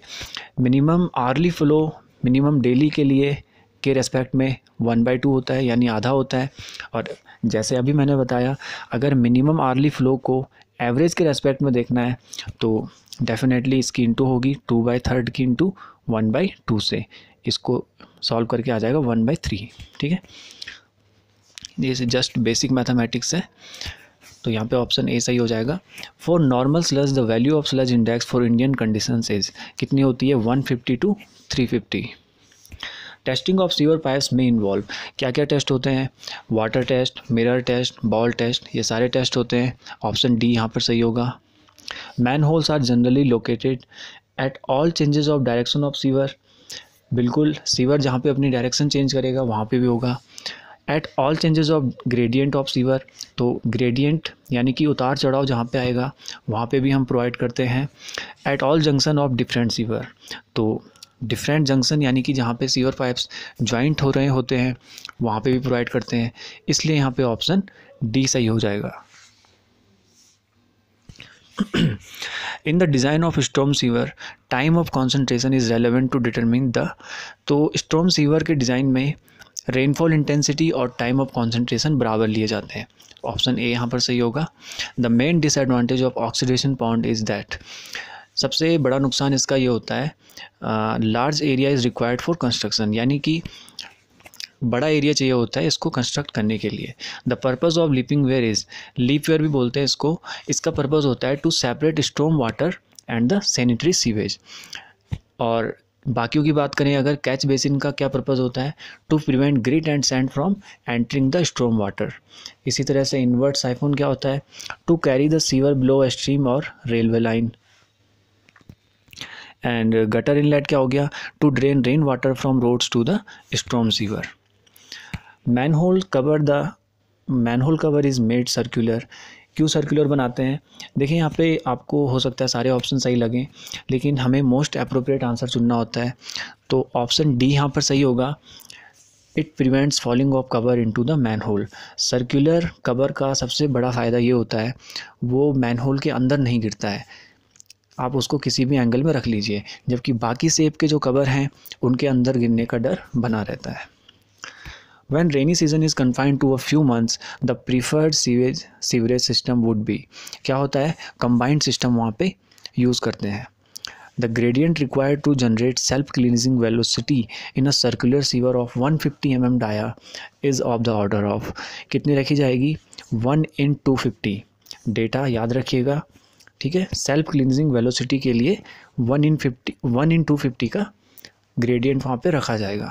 minimum hourly flow minimum daily के लिए के रेस्पेक्ट में वन बाई टू होता है यानी आधा होता है और जैसे अभी मैंने बताया अगर मिनिमम आर्ली फ्लो को एवरेज के रेस्पेक्ट में देखना है तो डेफिनेटली इसकी इंटू होगी टू बाई थर्ड की इंटू वन बाई टू से इसको सॉल्व करके आ जाएगा वन बाई थ्री ठीक है ये जस्ट बेसिक मैथमेटिक्स है तो यहाँ पे ऑप्शन ए सही हो जाएगा for normal sludge the value of sludge index for Indian condition is कितनी होती है one fifty two three fifty testing of sewer pipes में इन्वॉल्व क्या क्या टेस्ट होते हैं water test mirror test ball test ये सारे टेस्ट होते हैं ऑप्शन डी यहाँ पर सही होगा manholes are generally located at all changes of direction of sewer बिल्कुल सीवर जहाँ पे अपनी डायरेक्शन चेंज करेगा वहाँ पे भी होगा at all changes of gradient of sewer तो ग्रेडियंट यानी कि उतार चढ़ाव जहाँ पे आएगा वहाँ पे भी हम प्रोवाइड करते हैं at all junction of different sewer तो डिफरेंट जंक्शन यानी कि जहाँ पे सीवर पाइप्स ज्वाइंट हो रहे होते हैं वहाँ पे भी प्रोवाइड करते हैं इसलिए यहाँ पे ऑप्शन डी सही हो जाएगा in the design of storm sewer time of concentration is relevant to determine the तो स्टोम सीवर के डिज़ाइन में रेनफॉल इंटेंसिटी और टाइम ऑफ कॉन्सेंट्रेशन बराबर लिए जाते हैं ऑप्शन ए यहाँ पर सही होगा the main disadvantage of oxidation pond is that सबसे बड़ा नुकसान इसका ये होता है large area is required for construction यानी कि बड़ा एरिया चाहिए होता है इसको कंस्ट्रक्ट करने के लिए the purpose of leaping weir is leap weir भी बोलते हैं इसको इसका पर्पज़ होता है to separate storm water and the sanitary sewage और बाकियों की बात करें अगर कैच बेसिन का क्या पर्पज़ होता है to prevent grit and sand from entering the storm water इसी तरह से इन्वर्ट साइफोन क्या होता है to carry the sewer below stream और railway line and gutter inlet क्या हो गया to drain rain water from roads to the storm sewer manhole cover the manhole cover is made circular क्यों circular बनाते हैं देखिए यहाँ पे आपको हो सकता है सारे ऑप्शन सही लगें लेकिन हमें मोस्ट अप्रोप्रिएट आंसर चुनना होता है तो ऑप्शन डी यहाँ पर सही होगा it prevents falling of cover into the manhole circular cover का सबसे बड़ा फ़ायदा ये होता है वो मैन होल के अंदर नहीं गिरता है आप उसको किसी भी एंगल में रख लीजिए जबकि बाकी सेब के जो कवर हैं उनके अंदर गिरने का डर बना रहता है When rainy season is confined to a few months, the preferred sewage sewerage system would be kya hota hai combined system wahan pe use karte hain The gradient required to generate self-cleansing velocity in a circular sewer of 150 mm dia is of the order of kitni rakhi jayegi 1 in 250 data yaad rakhiyega ठीक है self cleansing velocity के लिए one in fifty one in two fifty का gradient वहाँ पे रखा जाएगा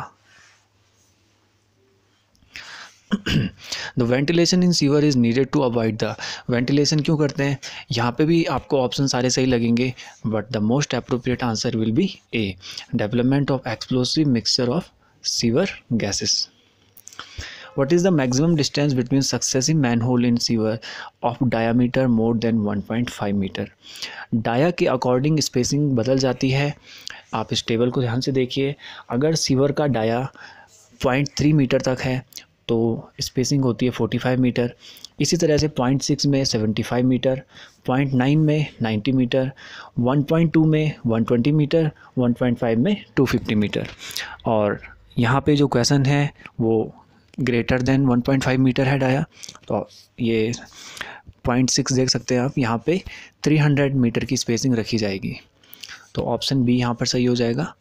the ventilation in sewer is needed to avoid the ventilation क्यों करते हैं यहाँ पे भी आपको ऑप्शन सारे सही लगेंगे but the most appropriate answer will be a development of explosive mixture of sewer gases distance between the manhole in sewer of diameter more than one point five metre dia के according spacing बदल जाती है आप इस table को ध्यान से देखिए अगर सीवर का डाया पॉइंट थ्री मीटर तक है तो स्पेसिंग होती है 45 मीटर इसी तरह से पॉइंट सिक्स में 75 मीटर पॉइंट नाइन में 90 मीटर 1.2 में 120 मीटर 1.5 में 250 मीटर और यहाँ पे जो क्वेश्चन है वो ग्रेटर देन 1.5 मीटर है डाया तो ये पॉइंट सिक्स देख सकते हैं आप यहाँ पे 300 मीटर की स्पेसिंग रखी जाएगी तो ऑप्शन बी यहाँ पर सही हो जाएगा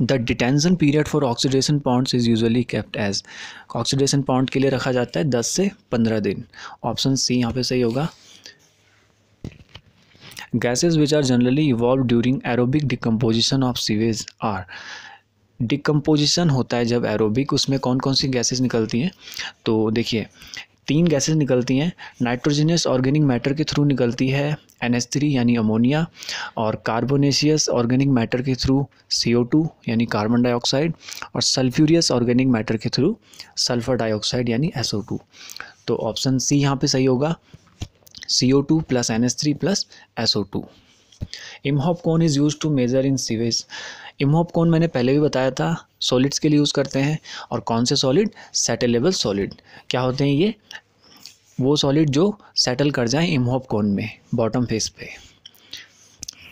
the detention period for oxidation point is usually kept as oxidation point के लिए रखा जाता है दस से पंद्रह दिन ऑप्शन सी यहाँ पे सही होगा gases which are generally evolve during aerobic decomposition of sewage are decomposition होता है जब एरोबिक उसमें कौन कौन सी गैसेज निकलती हैं तो देखिए तीन गैसेस निकलती हैं नाइट्रोजनियस ऑर्गेनिक मैटर के थ्रू निकलती है एन थ्री यानी अमोनिया और कार्बोनेशियस ऑर्गेनिक मैटर के थ्रू सी ओ टू यानी कार्बन डाइऑक्साइड और सल्फ्यूरियस ऑर्गेनिक मैटर के थ्रू सल्फ़र डाइऑक्साइड यानी एस ओ टू तो ऑप्शन सी यहाँ पे सही होगा C O two plus N S three plus S O two Imhoff cone is use to measure in sewage Imhoff cone मैंने पहले भी बताया था सॉलिड्स के लिए यूज़ करते हैं और कौन से सॉलिड सेटेलेबल सॉलिड क्या होते हैं ये वो सॉलिड जो सेटल कर जाए इमोप कौन में बॉटम फेस पे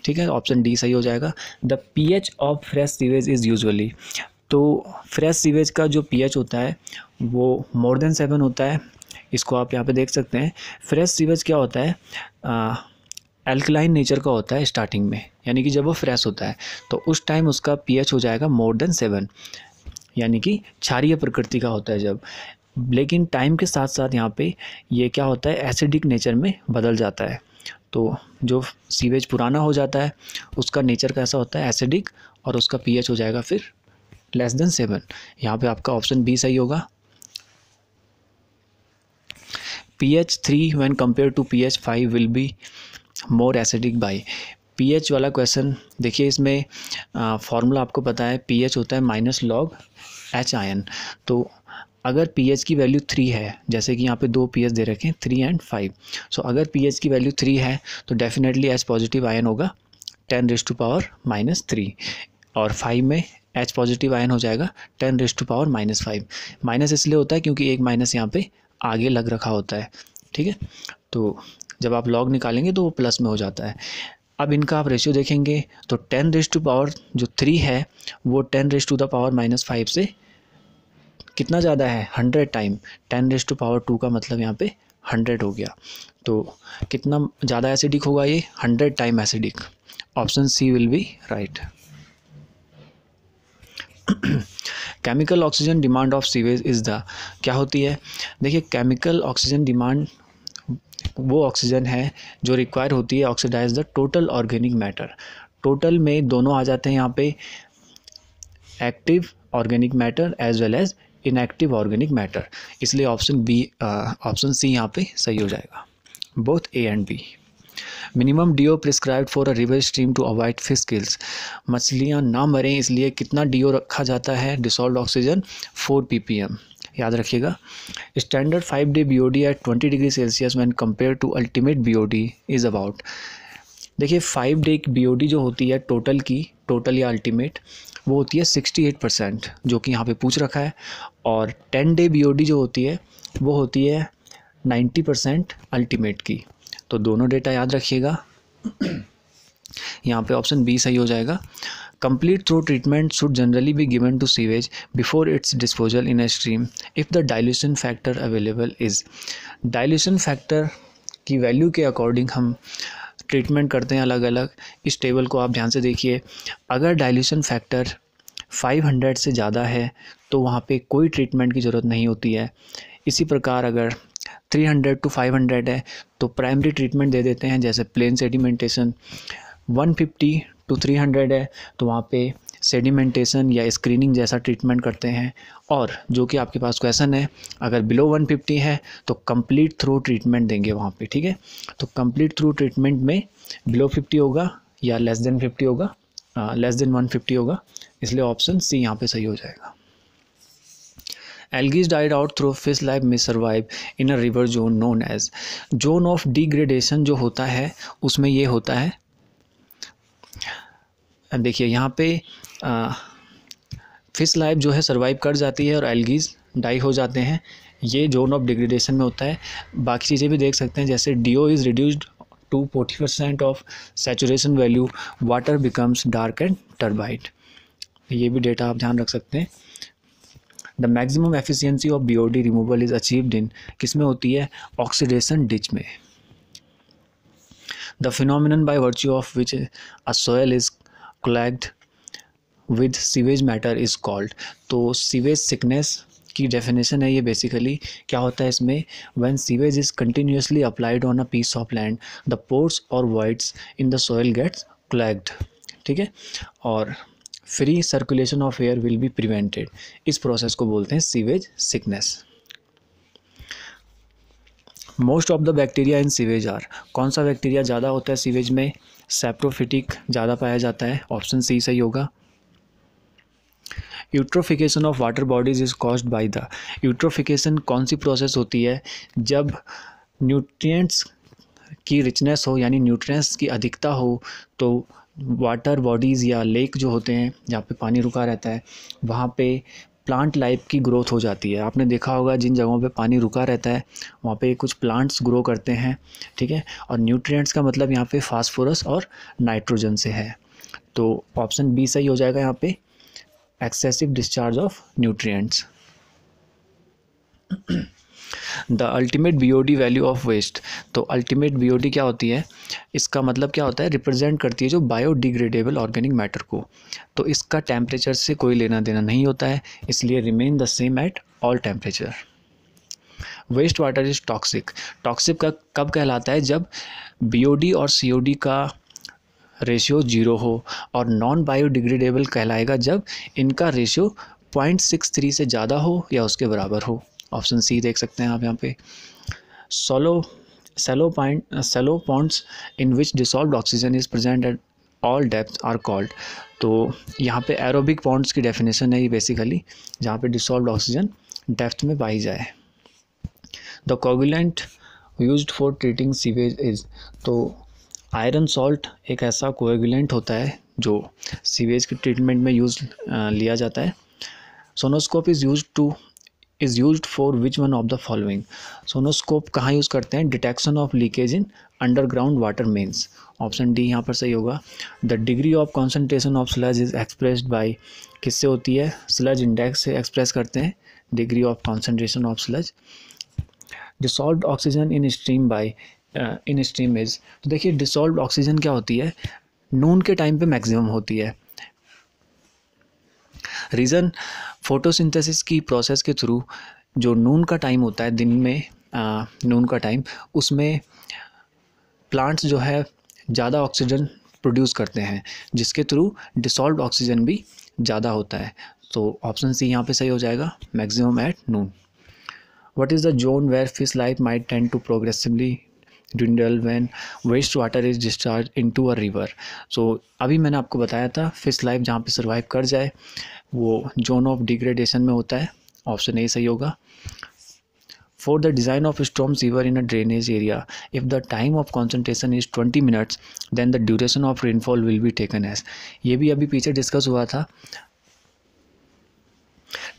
ठीक है ऑप्शन डी सही हो जाएगा the P H of fresh sewage is usually तो फ्रेश सीवेज का जो पी एच होता है वो मोर देन सेवन होता है इसको आप यहाँ पे देख सकते हैं फ्रेश सीवेज क्या होता है एल्कलाइन नेचर का होता है स्टार्टिंग में यानी कि जब वो फ्रेश होता है तो उस टाइम उसका पीएच हो जाएगा मोर देन सेवन यानी कि क्षारीय प्रकृति का होता है जब लेकिन टाइम के साथ साथ यहाँ पे ये क्या होता है एसिडिक नेचर में बदल जाता है तो जो सीवेज पुराना हो जाता है उसका नेचर कैसा होता है एसिडिक और उसका पीएच हो जाएगा फिर लेस देन सेवन यहाँ पे आपका ऑप्शन बी सही होगा pH three when compare to pH five will be more acidic by pH वाला क्वेश्चन देखिए इसमें फार्मूला आपको पता है पीएच होता है माइनस लॉग एच आयन तो अगर पीएच की वैल्यू थ्री है जैसे कि यहाँ पे दो पीएच दे रखे हैं थ्री एंड फाइव सो अगर पीएच की वैल्यू थ्री है तो डेफिनेटली एच पॉजिटिव आयन होगा ten raise to power minus three और फाइव में एच पॉजिटिव आयन हो जाएगा ten raise to power minus five minus इसलिए होता है क्योंकि एक माइनस यहाँ पे आगे लग रखा होता है ठीक है तो जब आप लॉग निकालेंगे तो वो प्लस में हो जाता है अब इनका आप रेशियो देखेंगे तो टेन रेस टू पावर जो थ्री है वो ten raise to the power minus five से कितना ज़्यादा है hundred time ten raise to power two का मतलब यहाँ पे हंड्रेड हो गया तो कितना ज़्यादा एसिडिक होगा ये hundred time acidic option C will be right chemical oxygen demand of sewage is the क्या होती है देखिए केमिकल ऑक्सीजन डिमांड वो ऑक्सीजन है जो रिक्वायर होती है oxidise the total organic matter total में दोनों आ जाते हैं यहाँ पे active organic matter as well as inactive organic matter इसलिए ऑप्शन बी ऑप्शन सी यहाँ पे सही हो जाएगा both A and B minimum do prescribe for a river stream to avoid fish kills मछलियाँ ना मरें इसलिए कितना डीओ रखा जाता है dissolve oxygen four P P M याद रखिएगा standard five day B O D at twenty degree Celsius when compare to ultimate B O D is about देखिए फाइव डे की बी जो होती है टोटल की टोटल या अल्टीमेट वो होती है सिक्सटी एट परसेंट जो कि यहाँ पे पूछ रखा है और ten day B O D जो होती है वो होती है नाइन्टी परसेंट अल्टीमेट की तो दोनों डेटा याद रखिएगा यहाँ पे ऑप्शन बी सही हो जाएगा Complete throat treatment should generally be given to sewage before its disposal in a stream if the dilution factor available is. Dilution factor की value के according हम treatment करते हैं अलग अलग इस table को आप ध्यान से देखिए अगर dilution factor 500 से ज़्यादा है तो वहाँ पे कोई ट्रीटमेंट की ज़रूरत नहीं होती है इसी प्रकार अगर 300 टू 500 है तो प्राइमरी ट्रीटमेंट दे देते हैं जैसे plain sedimentation 150 to three hundred है तो वहाँ पे सेडिमेंटेशन या स्क्रीनिंग जैसा ट्रीटमेंट करते हैं और जो कि आपके पास क्वेश्चन है अगर बिलो 150 है तो कंप्लीट थ्रू ट्रीटमेंट देंगे वहाँ पे ठीक है तो कंप्लीट थ्रू ट्रीटमेंट में बिलो 50 होगा या लेस देन 50 होगा लेस देन 150 होगा इसलिए ऑप्शन सी यहाँ पे सही हो जाएगा algae died out through fish life में survive in a river zone known as zone of degradation जो होता है उसमें ये होता है अब देखिए यहाँ पे फिश लाइफ जो है सर्वाइव कर जाती है और एलगीज डाई हो जाते हैं ये जोन ऑफ डिग्रेडेशन में होता है बाकी चीज़ें भी देख सकते हैं जैसे D O is reduced to forty percent of saturation value water becomes dark and turbid ये भी डेटा आप ध्यान रख सकते हैं the maximum efficiency of B O D removal is achieved in किस में होती है ऑक्सीडेशन डिच में the phenomenon by virtue of which a soil is clogged with sewage matter is called तो सीवेज सिकनेस की डेफिनेशन है ये basically क्या होता है इसमें when sewage is continuously applied on a piece of land the pores और voids in the soil gets clogged ठीक है और free circulation of air will be prevented इस प्रोसेस को बोलते हैं sewage sickness most of the bacteria in sewage are कौन सा बैक्टीरिया ज़्यादा होता है सीवेज में सेप्रोफिटिक ज़्यादा पाया जाता है ऑप्शन सी सही होगा eutrophication of water bodies is cause by the eutrophication कौन सी प्रोसेस होती है जब न्यूट्रिएंट्स की रिचनेस हो यानी न्यूट्रिएंट्स की अधिकता हो तो वाटर बॉडीज़ या लेक जो होते हैं जहाँ पे पानी रुका रहता है वहाँ पे प्लांट लाइफ की ग्रोथ हो जाती है आपने देखा होगा जिन जगहों पे पानी रुका रहता है वहाँ पे कुछ प्लांट्स ग्रो करते हैं ठीक है और न्यूट्रिएंट्स का मतलब यहाँ पे फास्फोरस और नाइट्रोजन से है तो ऑप्शन बी सही हो जाएगा यहाँ पे excessive discharge of nutrients the ultimate B value of waste तो अल्टीमेट बी क्या होती है इसका मतलब क्या होता है रिप्रेजेंट करती है जो बायोडिग्रेडेबल ऑर्गेनिक मैटर को तो इसका टेम्परेचर से कोई लेना देना नहीं होता है इसलिए remain the same at all temperature waste water is toxic toxic का कब कहलाता है जब बी और सी का रेशियो जीरो हो और नॉन बायोडिग्रेडेबल कहलाएगा जब इनका रेशियो पॉइंट सिक्स थ्री से ज़्यादा हो या उसके बराबर हो ऑप्शन सी देख सकते हैं आप यहाँ पे solo shallow point shallow points in which dissolve oxygen is present at all depth are called तो यहाँ पे एरोबिक पॉइंट्स की डेफिनेशन है ये बेसिकली जहाँ पे डिसॉल्व ऑक्सीजन डेप्थ में पाई जाए the coagulant use for treating sewage is तो आयरन सॉल्ट एक ऐसा कोगुलेंट होता है जो सीवेज के ट्रीटमेंट में यूज लिया जाता है sonoscope is use to is use for which one of the following sonoscope कहाँ यूज़ करते हैं detection of leakage in underground water mains option D यहाँ पर सही होगा the degree of concentration of sludge is expressed by किससे होती है स्लज इंडेक्स से एक्सप्रेस करते हैं degree of concentration of sludge dissolve oxygen in stream by in stream is तो देखिए डिसॉल्व ऑक्सीजन क्या होती है नून के टाइम पे मैक्सिमम होती है रीज़न फोटोसिंथेसिस की प्रोसेस के थ्रू जो नून का टाइम होता है दिन में आ, नून का टाइम उसमें प्लांट्स जो है ज़्यादा ऑक्सीजन प्रोड्यूस करते हैं जिसके थ्रू डिसॉल्व ऑक्सीजन भी ज़्यादा होता है तो ऑप्शन सी यहाँ पे सही हो जाएगा maximum at noon what is the zone where fish life might tend to progressively dwindle when waste water is discharged into a river so अभी मैंने आपको बताया था फिश लाइफ जहाँ पे सर्वाइव कर जाए वो जोन ऑफ डिग्रेडेशन में होता है ऑप्शन ए सही होगा for the design of storm sewer in a drainage area if the time of concentration is 20 minutes then the duration of rainfall will be taken as ये भी अभी पीछे discuss हुआ था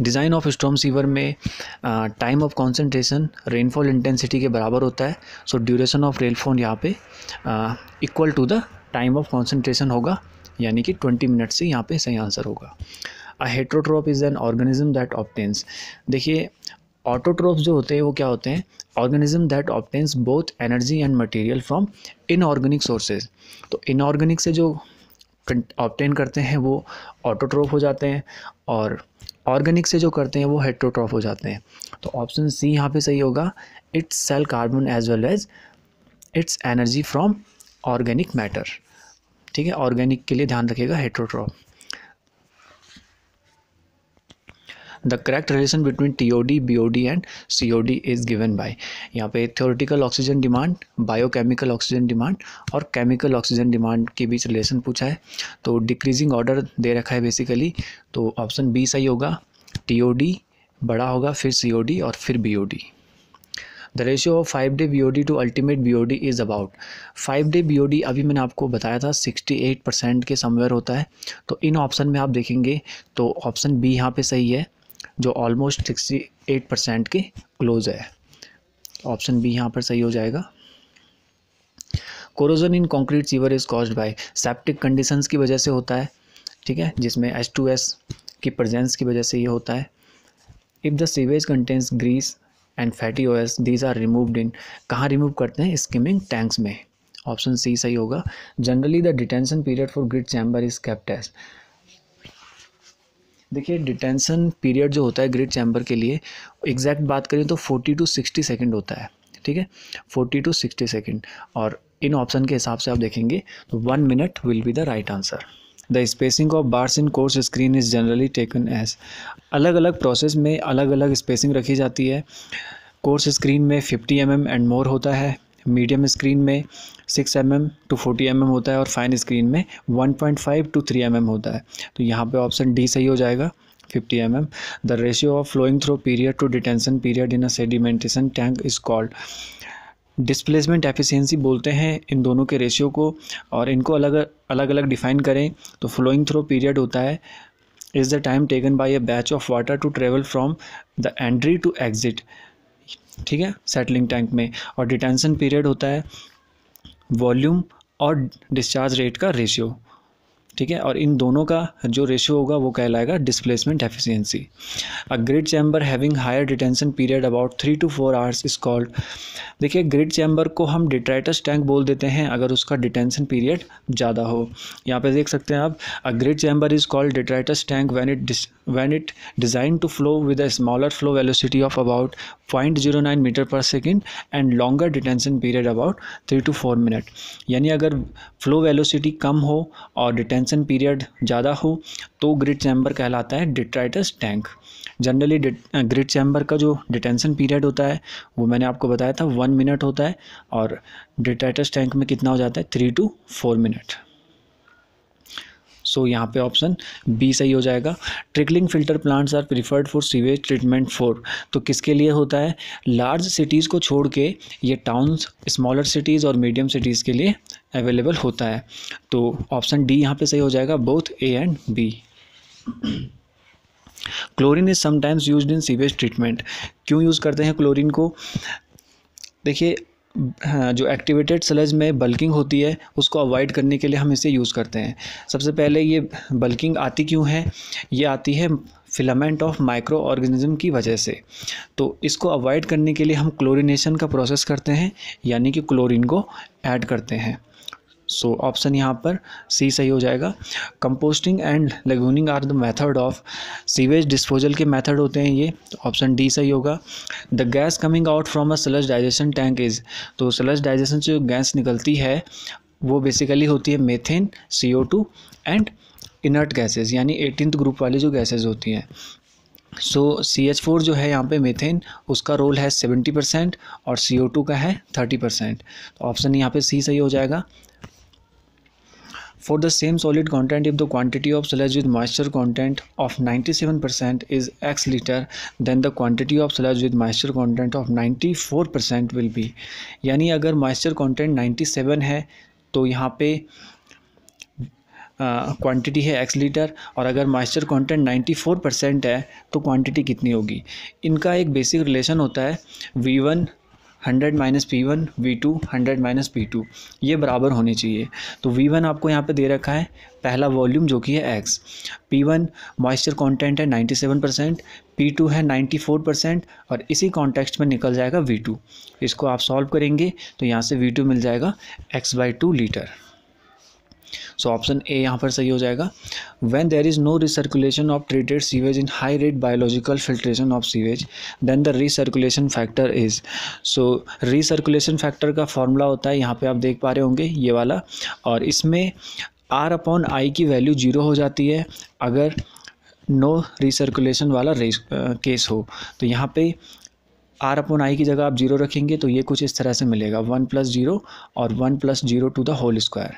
डिज़ाइन ऑफ स्टॉम सीवर में time of concentration rainfall intensity के बराबर होता है सो ड्यूरेशन ऑफ रेनफॉल यहाँ पे equal to the time of concentration होगा यानी कि ट्वेंटी मिनट से यहाँ पे सही आंसर होगा a heterotroph is an organism that obtains देखिए ऑटोट्रॉप जो होते हैं वो क्या होते हैं organism that obtains both energy and material from inorganic sources तो इनऑर्गेनिक से जो ऑप्टेन करते हैं वो ऑटोट्रोप हो जाते हैं और ऑर्गेनिक से जो करते हैं वो हेट्रोट्रॉफ हो जाते हैं तो ऑप्शन सी यहाँ पे सही होगा its cell carbon as well as its energy from organic matter ठीक है ऑर्गेनिक के लिए ध्यान रखेगा heterotroph the correct relation between T O D B O D and C O D is given by यहाँ पे theoretical oxygen demand biochemical oxygen demand और chemical oxygen demand के बीच रिलेशन पूछा है तो डिक्रीजिंग ऑर्डर दे रखा है बेसिकली तो ऑप्शन बी सही होगा टी ओ डी बड़ा होगा फिर सी ओ डी और फिर B O D the ratio of five day B O D to ultimate B O D is about five day B O D अभी मैंने आपको बताया था सिक्सटी एट परसेंट के समवेयर होता है तो इन ऑप्शन में आप देखेंगे तो ऑप्शन बी यहाँ पे सही है जो ऑलमोस्ट सिक्सटी एट परसेंट के क्लोज है ऑप्शन बी यहाँ पर सही हो जाएगा corrosion in concrete sewer is cause by septic conditions की वजह से होता है ठीक है जिसमें एच टू एस की प्रजेंस की वजह से ये होता है if the sewage contains grease and fatty oils these are removed in कहाँ रिमूव करते हैं स्किमिंग टैंक्स में ऑप्शन सी सही होगा generally the detention period for grit chamber is कैप्टेस्ट देखिए डिटेंशन पीरियड जो होता है ग्रेट चैम्बर के लिए एग्जैक्ट बात करें तो फोर्टी टू सिक्सटी सेकेंड होता है ठीक है फोर्टी टू सिक्सटी सेकेंड और इन ऑप्शन के हिसाब से आप देखेंगे तो one minute will be the right answer the spacing of bars in coarse screen is generally taken as अलग अलग प्रोसेस में अलग अलग स्पेसिंग रखी जाती है कोर्स स्क्रीन में fifty M M and more होता है मीडियम स्क्रीन में six M M to forty M M होता है और फाइन स्क्रीन में one point five to three M M होता है तो यहाँ पे ऑप्शन डी सही हो जाएगा fifty M M the ratio of flowing through period to detention period in a sedimentation tank is called displacement efficiency बोलते हैं इन दोनों के रेशियो को और इनको अलग अलग अलग डिफाइन करें तो फ्लोइंग थ्रू पीरियड होता है is the time taken by a batch of water to travel from the entry to exit ठीक है सेटलिंग टैंक में और डिटेंशन पीरियड होता है वॉल्यूम और डिस्चार्ज रेट का रेशियो ठीक है और इन दोनों का जो रेशियो होगा वो कहलाएगा displacement efficiency a grit chamber having higher detention period about three to four hours is called देखिए ग्रिड चैम्बर को हम डिट्राइटस टैंक बोल देते हैं अगर उसका डिटेंशन पीरियड ज़्यादा हो यहाँ पे देख सकते हैं आप a grit chamber is called detritus tank when it when it design to flow with a smaller flow velocity of about point zero nine metre per second and longer detention period about three to four minute यानी अगर flow velocity कम हो और detention period ज़्यादा हो तो grid chamber कहलाता है detritus tank generally grit chamber का जो डिटेंशन पीरियड होता है वो मैंने आपको बताया था वन मिनट होता है और डिट्राइटस टैंक में कितना हो जाता है three to four minute so यहाँ पे ऑप्शन बी सही हो जाएगा trickling filter plants are preferred for sewage treatment for तो किसके लिए होता है लार्ज सिटीज़ को छोड़ के ये टाउन्स स्मॉलर सिटीज़ और मीडियम सिटीज़ के लिए अवेलेबल होता है तो ऑप्शन डी यहाँ पे सही हो जाएगा both A and B chlorine is sometimes use in sewage treatment क्यों यूज़ करते हैं क्लोरीन को देखिए हाँ, जो एक्टिवेटेड स्लज में बल्किंग होती है उसको अवॉइड करने के लिए हम इसे यूज़ करते हैं सबसे पहले ये बल्किंग आती क्यों है ये आती है फिलामेंट ऑफ माइक्रो ऑर्गेनिज्म की वजह से तो इसको अवॉइड करने के लिए हम क्लोरिनेशन का प्रोसेस करते हैं यानी कि क्लोरीन को ऐड करते हैं सो ऑप्शन यहाँ पर सी सही हो जाएगा composting and lagooning are the method of sewage disposal के मेथड होते हैं ये ऑप्शन डी सही होगा the gas coming out from a sludge digestion tank is तो सलज डाइजेशन से जो गैस निकलती है वो बेसिकली होती है methane C O two and inert gases यानी एटीनथ ग्रुप वाली जो गैसेज होती हैं सो सी एच फोर जो है यहाँ पे मेथेन उसका रोल है सेवेंटी परसेंट और सी ओ टू का है थर्टी परसेंट तो ऑप्शन यहाँ पे सी सही हो जाएगा For the same solid content, if the quantity of sludge with moisture content of 97% is x liter, then the quantity of sludge with moisture content of 94% will be यानी अगर moisture content 97 है तो यहाँ पे क्वांटिटी है x litre और अगर moisture content 94 percent है तो क्वांटिटी कितनी होगी इनका एक बेसिक रिलेशन होता है V one hundred minus P one V two hundred minus P two ये बराबर होने चाहिए तो वी वन आपको यहाँ पे दे रखा है पहला वॉल्यूम जो कि है X P one moisture content है ninety seven percent P two है नाइन्टी फोर परसेंट और इसी कॉन्टेक्स्ट में निकल जाएगा वी टू इसको आप सॉल्व करेंगे तो यहाँ से वी टू मिल जाएगा X by two litre so option A यहाँ पर सही हो जाएगा when there is no recirculation of treated sewage in high rate biological filtration of sewage then the recirculation factor is so recirculation factor का formula होता है यहाँ पे आप देख पा रहे होंगे ये वाला और इसमें आर अपॉन आई की वैल्यू जीरो हो जाती है अगर नो रिसर्कुलेशन वाला रेस केस हो तो यहाँ पे आर अपॉन आई की जगह आप जीरो रखेंगे तो ये कुछ इस तरह से मिलेगा वन प्लस जीरो और one plus zero to the whole square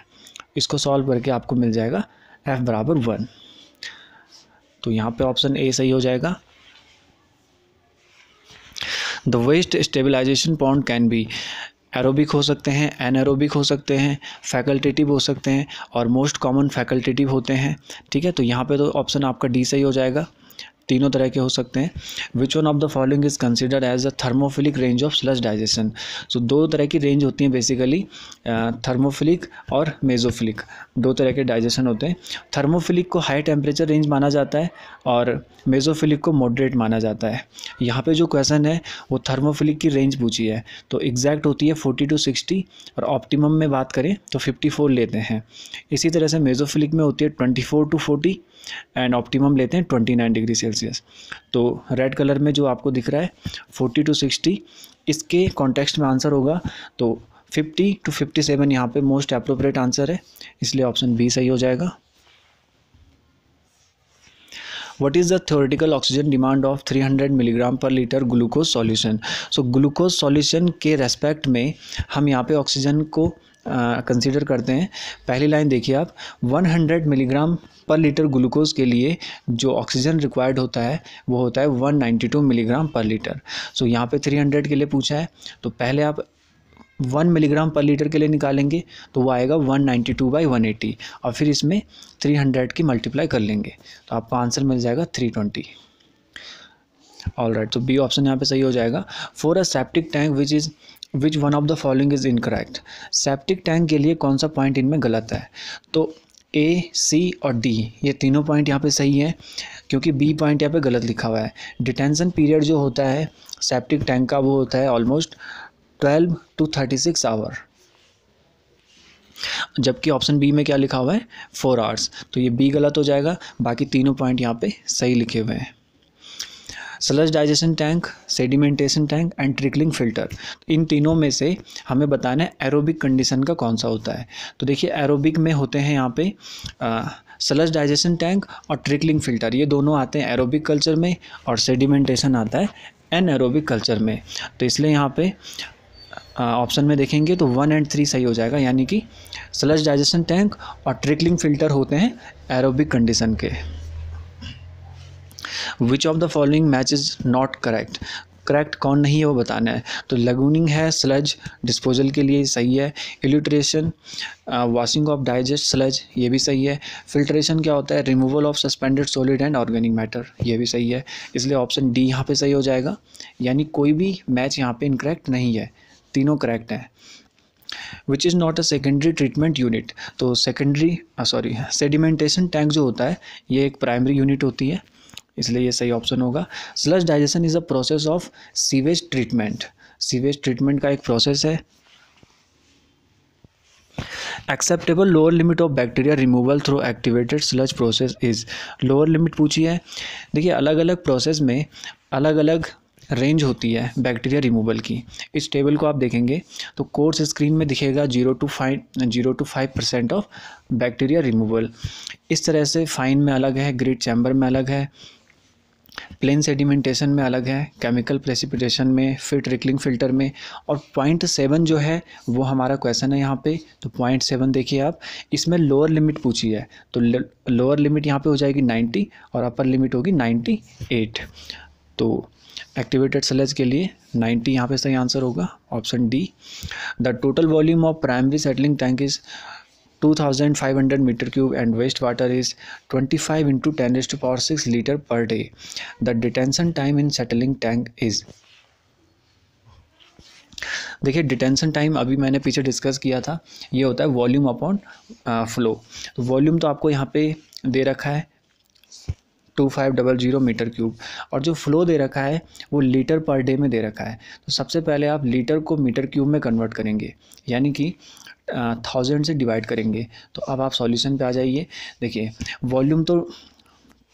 इसको सॉल्व करके आपको मिल जाएगा एफ बराबर वन तो यहाँ पे ऑप्शन ए सही हो जाएगा the waste stabilisation point can be aerobic हो सकते हैं एनएरोबिक हो सकते हैं फैकल्टेटिव हो सकते हैं और मोस्ट कॉमन फैकल्टेटिव होते हैं ठीक है तो यहाँ पे तो ऑप्शन आपका डी सही हो जाएगा तीनों तरह के हो सकते हैं which one of the following is considered as a thermophilic range of sludge digestion so दो तरह की रेंज होती हैं बेसिकली थर्मोफिलिक और मेजोफिलिक दो तरह के डाइजेशन होते हैं थर्मोफिलिक को हाई टेम्परेचर रेंज माना जाता है और मेजोफिलिक को मॉडरेट माना जाता है यहाँ पे जो क्वेश्चन है वो थर्मोफिलिक की रेंज पूछी है तो एग्जैक्ट होती है फोर्टी टू सिक्सटी और ऑप्टिमम में बात करें तो फिफ्टी फोर लेते हैं इसी तरह से मेजोफिलिक में होती है twenty four to forty and optimum लेते हैं twenty nine degree Celsius Celsius तो रेड कलर में जो आपको दिख रहा है फोर्टी टू सिक्सटी इसके कॉन्टेक्स्ट में आंसर होगा तो फिफ्टी टू फिफ्टी सेवन यहाँ पर मोस्ट अप्रोप्रिएट आंसर है इसलिए ऑप्शन बी सही हो जाएगा what is the the oxygen demand of three hundred milligram per litre glucose solution so glucose solution के रेस्पेक्ट में हम यहाँ पे ऑक्सीजन को कंसिडर करते हैं पहली लाइन देखिए आप 100 मिलीग्राम पर लीटर ग्लूकोज के लिए जो ऑक्सीजन रिक्वायर्ड होता है वो होता है 192 मिलीग्राम पर लीटर सो यहाँ पे 300 के लिए पूछा है तो पहले आप वन मिलीग्राम पर लीटर के लिए निकालेंगे तो वो आएगा one ninety two by one eighty और फिर इसमें थ्री हंड्रेड की मल्टीप्लाई कर लेंगे तो आपको आंसर मिल जाएगा थ्री ट्वेंटी ऑल राइट तो बी ऑप्शन यहाँ पे सही हो जाएगा for a septic tank which is which one of the following is incorrect septic tank के लिए कौन सा पॉइंट इनमें गलत है तो ए सी और डी ये तीनों पॉइंट यहाँ पे सही है क्योंकि बी पॉइंट यहाँ पे गलत लिखा हुआ है डिटेंशन पीरियड जो होता है सेप्टिक टैंक का वो होता है almost twelve to thirty six hour जबकि ऑप्शन बी में क्या लिखा हुआ है फोर आवर्स तो ये बी गलत हो जाएगा बाकी तीनों पॉइंट यहाँ पे सही लिखे हुए हैं sludge digestion tank sedimentation tank and trickling filter इन तीनों में से हमें बताना है एरोबिक कंडीशन का कौन सा होता है तो देखिए एरोबिक में होते हैं यहाँ पे सलज डाइजेशन टैंक और ट्रिकलिंग फिल्टर ये दोनों आते हैं एरोबिक कल्चर में और सेडिमेंटेशन आता है एन एरोबिक कल्चर में तो इसलिए यहाँ पे ऑप्शन में देखेंगे तो वन एंड थ्री सही हो जाएगा यानी कि सलज डाइजेशन टैंक और ट्रिकलिंग फिल्टर होते हैं एरोबिक कंडीशन के which of the following match is not correct correct कौन नहीं है वो बताना है तो लगूनिंग है स्लज डिस्पोजल के लिए सही है elutriation washing of digest sludge ये भी सही है फिल्ट्रेशन क्या होता है removal of suspended solid and organic matter ये भी सही है इसलिए ऑप्शन डी यहाँ पे सही हो जाएगा यानी कोई भी मैच यहाँ पे इनकरेक्ट नहीं है तीनों करेक्ट हैं which is not a secondary treatment unit तो सेकेंडरी सॉरी सेडिमेंटेशन टैंक जो होता है ये एक प्राइमरी यूनिट होती है इसलिए ये सही ऑप्शन होगा sludge digestion is a process of sewage treatment sewage treatment का एक प्रोसेस है acceptable lower limit of bacteria removal through activated sludge process is lower limit पूछी है देखिए अलग अलग प्रोसेस में अलग अलग रेंज होती है बैक्टीरिया रिमूवल की इस टेबल को आप देखेंगे तो कोर्स स्क्रीन में दिखेगा zero to five zero to five percent of bacteria removal इस तरह से फाइन में अलग है ग्रिड चैम्बर में अलग है प्लेन सेडिमेंटेशन में अलग है केमिकल प्रेसिपिटेशन में फिर ट्रिकलिंग फिल्टर में और पॉइंट सेवन जो है वो हमारा क्वेश्चन है यहाँ पे तो पॉइंट सेवन देखिए आप इसमें लोअर लिमिट पूछी है तो लोअर लिमिट यहाँ पे हो जाएगी नाइन्टी और अपर लिमिट होगी नाइन्टी एट तो एक्टिवेटेड सेलेज के लिए नाइन्टी यहाँ पे सही आंसर होगा option D the total volume of primary settling tank is 2500 meter cube and wastewater is 25 into 10 raised to power 6 liter per day. The detention time in settling tank is देखिए detention time अभी मैंने पीछे discuss किया था ये होता है volume upon flow volume तो आपको यहाँ पे दे रखा है two five double zero metre cube और जो फ्लो दे रखा है वो लीटर पर डे में दे रखा है तो सबसे पहले आप लीटर को मीटर क्यूब में कन्वर्ट करेंगे यानी कि थाउजेंड से डिवाइड करेंगे तो अब आप सॉल्यूशन पे आ जाइए देखिए वॉल्यूम तो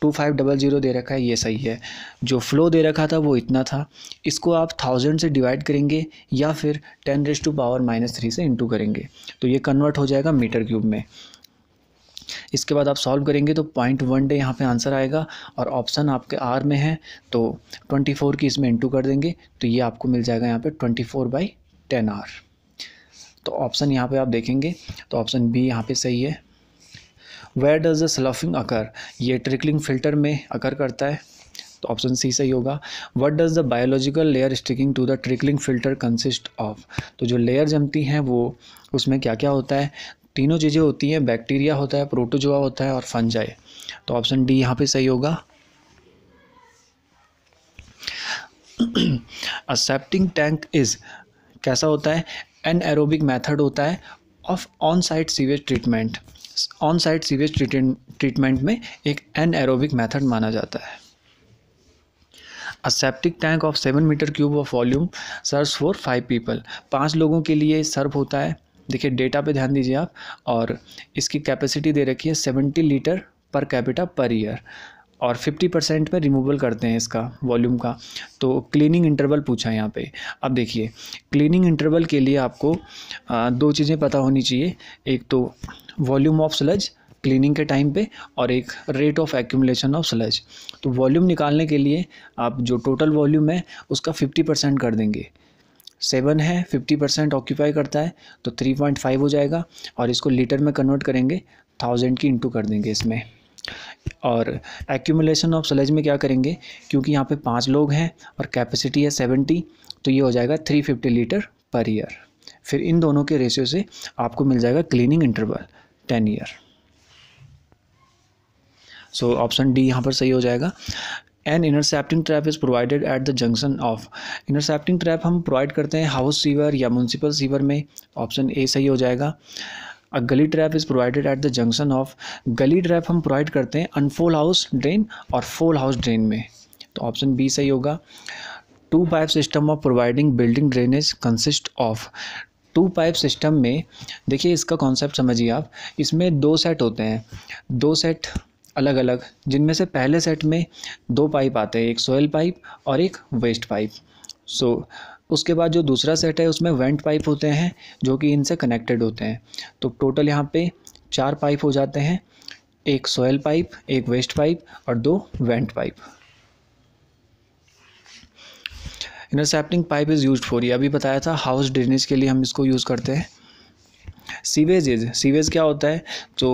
टू फाइव डबल ज़ीरो दे रखा है ये सही है जो फ्लो दे रखा था वो इतना था इसको आप थाउजेंड से डिवाइड करेंगे या फिर ten raise to power minus three से इंटू करेंगे तो ये कन्वर्ट हो जाएगा मीटर क्यूब में इसके बाद आप सॉल्व करेंगे तो पॉइंट वन डे यहाँ पे आंसर आएगा और ऑप्शन आपके आर में है तो ट्वेंटी फोर की इसमें इंटू कर देंगे तो ये आपको मिल जाएगा यहाँ पे twenty four by ten R तो ऑप्शन यहाँ पे आप देखेंगे तो ऑप्शन बी यहाँ पे सही है where does the sloughing occur ये ट्रिकलिंग फिल्टर में अकर करता है तो ऑप्शन सी सही होगा what does the biological layer sticking to the trickling filter consist of तो जो लेयर जमती हैं वो उसमें क्या क्या होता है तीनों चीज़ें होती हैं बैक्टीरिया होता है प्रोटोजोआ होता है और फंजाई तो ऑप्शन डी यहाँ पे सही होगा असेप्टिंग टैंक इज़ कैसा होता है एनएरोबिक मेथड होता है of on site sewage treatment on site sewage treatment में एक एनएरोबिक मेथड माना जाता है a septic tank of seven metre cube of volume serve for five people पाँच लोगों के लिए सर्व होता है देखिए डेटा पे ध्यान दीजिए आप और इसकी कैपेसिटी दे रखी है seventy litre per capita per year और 50 परसेंट में रिमूवल करते हैं इसका वॉल्यूम का तो क्लीनिंग इंटरवल पूछा यहाँ पे अब देखिए क्लीनिंग इंटरवल के लिए आपको आ, दो चीज़ें पता होनी चाहिए एक तो वॉल्यूम ऑफ स्लज क्लीनिंग के टाइम पे और एक rate of accumulation of sludge तो वॉल्यूम निकालने के लिए आप जो टोटल वॉल्यूम है उसका फिफ्टी परसेंट कर देंगे सेवन है फिफ्टी परसेंट ऑक्यूपाई करता है तो थ्री पॉइंट फाइव हो जाएगा और इसको लीटर में कन्वर्ट करेंगे थाउजेंड की इंटू कर देंगे इसमें और एक्यूमुलेशन ऑफ सलेज में क्या करेंगे क्योंकि यहाँ पे पाँच लोग हैं और कैपेसिटी है सेवेंटी तो ये हो जाएगा three fifty litre per year फिर इन दोनों के रेशियो से आपको मिल जाएगा cleaning interval ten year so option D यहाँ पर सही हो जाएगा and intercepting trap is provided at the junction of intercepting trap हम प्रोवाइड करते हैं हाउस सीवर या म्यूनसिपल सीवर में ऑप्शन ए सही हो जाएगा a gully trap is provided at the junction of gully trap हम प्रोवाइड करते हैं अनफोल हाउस ड्रेन और फोल हाउस ड्रेन में तो ऑप्शन बी सही होगा two pipe system of providing building drainage consist of two pipe system में देखिए इसका कॉन्सेप्ट समझिए आप इसमें दो सेट होते हैं दो सेट अलग अलग जिनमें से पहले सेट में दो पाइप आते हैं एक सोयल पाइप और एक वेस्ट पाइप सो so, उसके बाद जो दूसरा सेट है उसमें वेंट पाइप होते हैं जो कि इनसे कनेक्टेड होते हैं तो टोटल यहाँ पे चार पाइप हो जाते हैं एक सोयल पाइप एक वेस्ट पाइप और दो vent pipe intercepting pipe is use for ये अभी बताया था हाउस ड्रेनेज के लिए हम इसको यूज़ करते हैं सीवेजेज सीवेज क्या होता है तो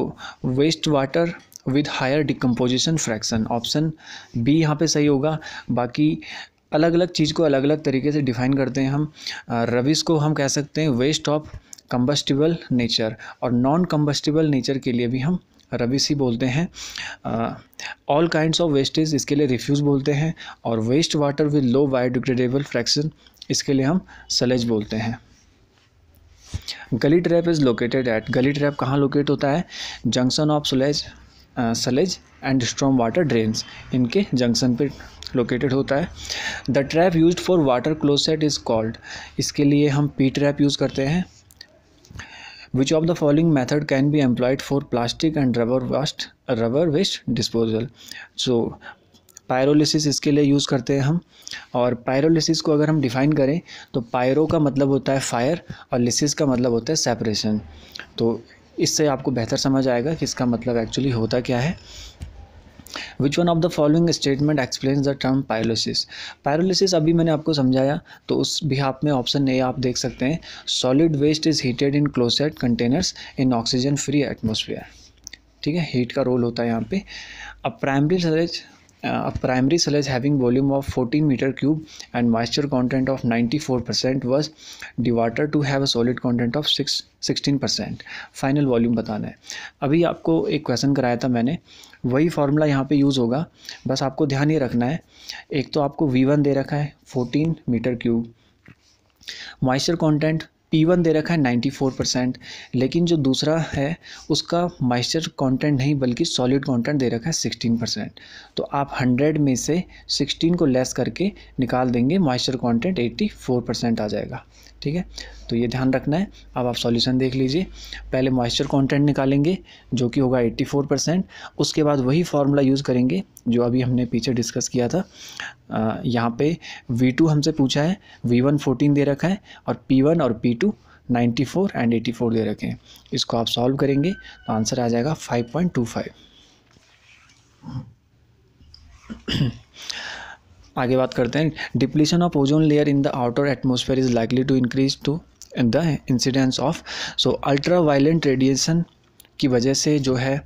waste water with higher decomposition fraction option B यहाँ पे सही होगा बाकी अलग अलग चीज़ को अलग अलग तरीके से डिफ़ाइन करते हैं हम रविश को हम कह सकते हैं वेस्ट ऑफ कम्बस्टिबल नेचर और नॉन कम्बस्टिबल नेचर के लिए भी हम रविस ही बोलते हैं ऑल काइंड्स ऑफ वेस्टेज इसके लिए रिफ्यूज़ बोलते हैं और waste water with low biodegradable fraction इसके लिए हम सलेज बोलते हैं gully trap is located at gully trap कहाँ लोकेट होता है junction of sullage sullage and storm water drains इनके जंक्शन पे लोकेटेड होता है the trap use for water closet is called इसके लिए हम पी ट्रैप यूज़ करते हैं which of the following method can be employed for plastic and rubber vast rubber waste disposal so pyrolysis इसके लिए यूज़ करते हैं हम और पायरोलिसिस को अगर हम डिफ़ाइन करें तो पायरो का मतलब होता है फायर और लिसिस का मतलब होता है सेपरेशन तो इससे आपको बेहतर समझ आएगा कि इसका मतलब एक्चुअली होता क्या है which one of the following statement explain the term pyrolysis pyrolysis अभी मैंने आपको समझाया तो उस भी आप में ऑप्शन ए आप देख सकते हैं solid waste is heated in closed containers in oxygen free atmosphere ठीक है हीट का रोल होता है यहाँ पे अब प्राइमरी सरेज uh, a primary sludge having volume of 14 meter cube and moisture content of 94% was dewatered to have a solid content of 6 16% final volume batana hai abhi aapko ek question karaya tha maine वही formula यहाँ पे use होगा बस आपको ध्यान ये रखना है एक तो आपको V1 दे रखा है 14 metre cube moisture content P one दे रखा है नाइन्टी फोर परसेंट लेकिन जो दूसरा है उसका मॉइस्चर कंटेंट नहीं बल्कि सॉलिड कंटेंट दे रखा है सिक्सटीन परसेंट तो आप हंड्रेड में से सिक्सटीन को लेस करके निकाल देंगे moisture content eighty four percent आ जाएगा ठीक है तो ये ध्यान रखना है अब आप सॉल्यूशन देख लीजिए पहले मॉइस्चर कंटेंट निकालेंगे जो कि होगा 84 परसेंट उसके बाद वही फार्मूला यूज़ करेंगे जो अभी हमने पीछे डिस्कस किया था यहाँ पे V2 हमसे पूछा है V1 14 दे रखा है और P1 और P2 94 एंड 84 दे रखे हैं इसको आप सॉल्व करेंगे तो आंसर आ जाएगा फाइव आगे बात करते हैं depletion of ozone layer in the outer atmosphere is likely to increase to the incidence of so ultra violet radiation की वजह से जो है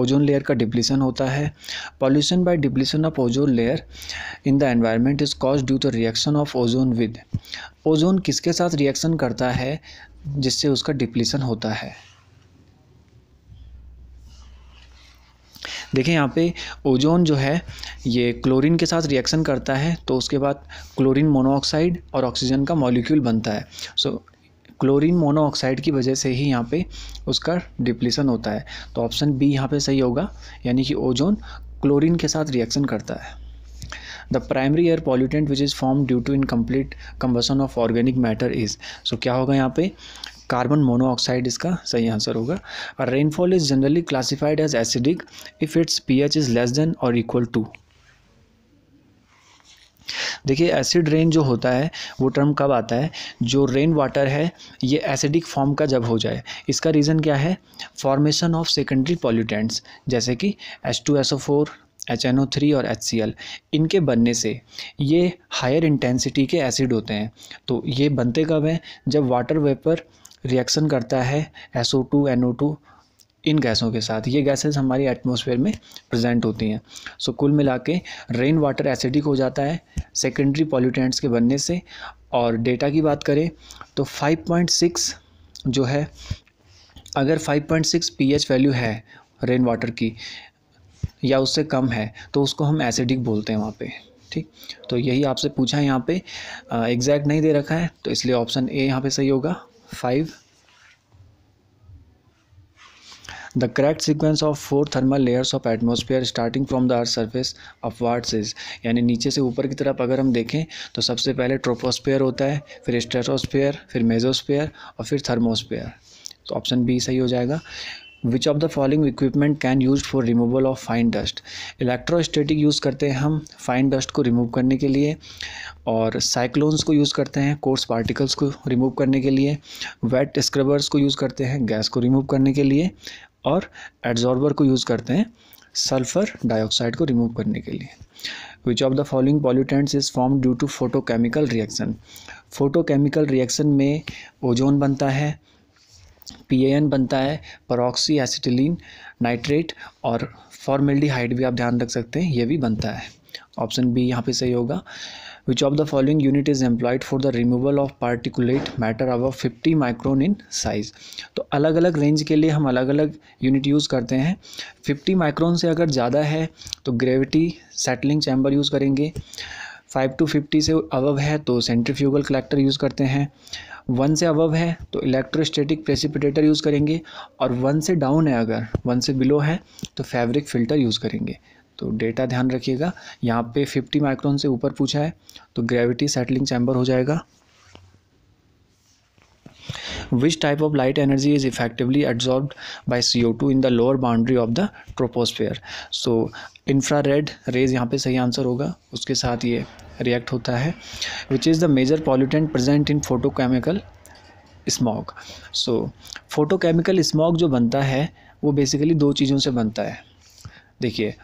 ओजोन लेयर का डिप्लीसन होता है pollution by depletion of ozone layer in the environment is cause due to reaction of ozone with ozone किसके साथ रिएक्शन करता है जिससे उसका डिप्लीसन होता है देखें यहाँ पे ओजोन जो है ये क्लोरीन के साथ रिएक्शन करता है तो उसके बाद क्लोरीन मोनोऑक्साइड और ऑक्सीजन का मॉलिक्यूल बनता है सो क्लोरीन मोनोऑक्साइड की वजह से ही यहाँ पे उसका डिप्लीसन होता है तो ऑप्शन बी यहाँ पे सही होगा यानी कि ओजोन क्लोरीन के साथ रिएक्शन करता है the primary air pollutant which is form due to incomplete combustion of organic matter is so क्या होगा यहाँ पे कार्बन मोनोऑक्साइड इसका सही आंसर होगा और rainfall is generally classified as acidic if its pH is less than और equal to देखिए एसिड रेन जो होता है वो टर्म कब आता है जो रेन वाटर है ये एसिडिक फॉर्म का जब हो जाए इसका रीज़न क्या है फॉर्मेशन ऑफ सेकेंडरी पॉल्यूटेंट्स जैसे कि H two S O four H N O three और एच सी एल इनके बनने से ये हायर इंटेंसिटी के एसिड होते हैं तो ये बनते कब हैं जब वाटर वेपर रिएक्शन करता है S O two N O two इन गैसों के साथ ये गैसेस हमारी एटमॉस्फेयर में प्रेजेंट होती हैं सो कुल मिला के रेन वाटर एसिडिक हो जाता है सेकेंडरी पॉल्यूटेंट्स के बनने से और डेटा की बात करें तो 5.6 जो है अगर 5.6 पीएच वैल्यू है रेन वाटर की या उससे कम है तो उसको हम एसिडिक बोलते हैं वहाँ पे ठीक तो यही आपसे पूछा है यहाँ पे एग्जैक्ट नहीं दे रखा है तो इसलिए ऑप्शन ए यहाँ पे सही होगा five the correct sequence of four thermal layers of atmosphere starting from the earth surface upwards is यानी नीचे से ऊपर की तरफ अगर हम देखें तो सबसे पहले ट्रोपोस्फेयर होता है फिर स्ट्रेटोस्फेयर फिर मेजोस्फेयर और फिर थर्मोस्फेयर तो ऑप्शन बी सही हो जाएगा which of the following equipment can use for removal of fine dust electrostatic use करते हैं हम फाइन डस्ट को रिमूव करने के लिए और साइक्लोन्स को यूज़ करते हैं कोर्स पार्टिकल्स को रिमूव करने के लिए वेट स्क्रबर्स को यूज़ करते हैं गैस को रिमूव करने के लिए और एड्जॉर्बर को यूज़ करते हैं सल्फर डाइऑक्साइड को रिमूव करने के लिए which of the following pollutants is form due to photochemical reaction photochemical reaction में ओजोन बनता है पी एन बनता है परोक्सी एसिटिलीन नाइट्रेट और फॉर्मेल्डिहाइड भी आप ध्यान रख सकते हैं ये भी बनता है ऑप्शन बी यहाँ पे सही होगा which of the following unit is employed for the removal of particulate matter above fifty micron in size तो अलग अलग रेंज के लिए हम अलग अलग यूनिट यूज़ करते हैं फिफ्टी माइक्रोन से अगर ज़्यादा है तो ग्रेविटी सेटलिंग चैम्बर यूज़ करेंगे फाइव टू फिफ्टी से अबव है तो सेंट्रीफ्यूगल कलेक्टर यूज़ करते हैं वन से अबव है तो इलेक्ट्रोस्टेटिक प्रेसिपिटेटर यूज़ करेंगे और वन से डाउन है अगर वन से बिलो है तो फैब्रिक फिल्टर यूज़ करेंगे तो डेटा ध्यान रखिएगा यहाँ पे 50 माइक्रोन से ऊपर पूछा है तो ग्रेविटी सेटलिंग चैम्बर हो जाएगा which light energy is effectively absorb by C O two in the lower boundary of the troposphere so infra red rays यहाँ पे सही आंसर होगा उसके साथ ये रिएक्ट होता है which is the major pollutant present in photochemical smog so photochemical smog जो बनता है वो बेसिकली दो चीज़ों से बनता है देखिए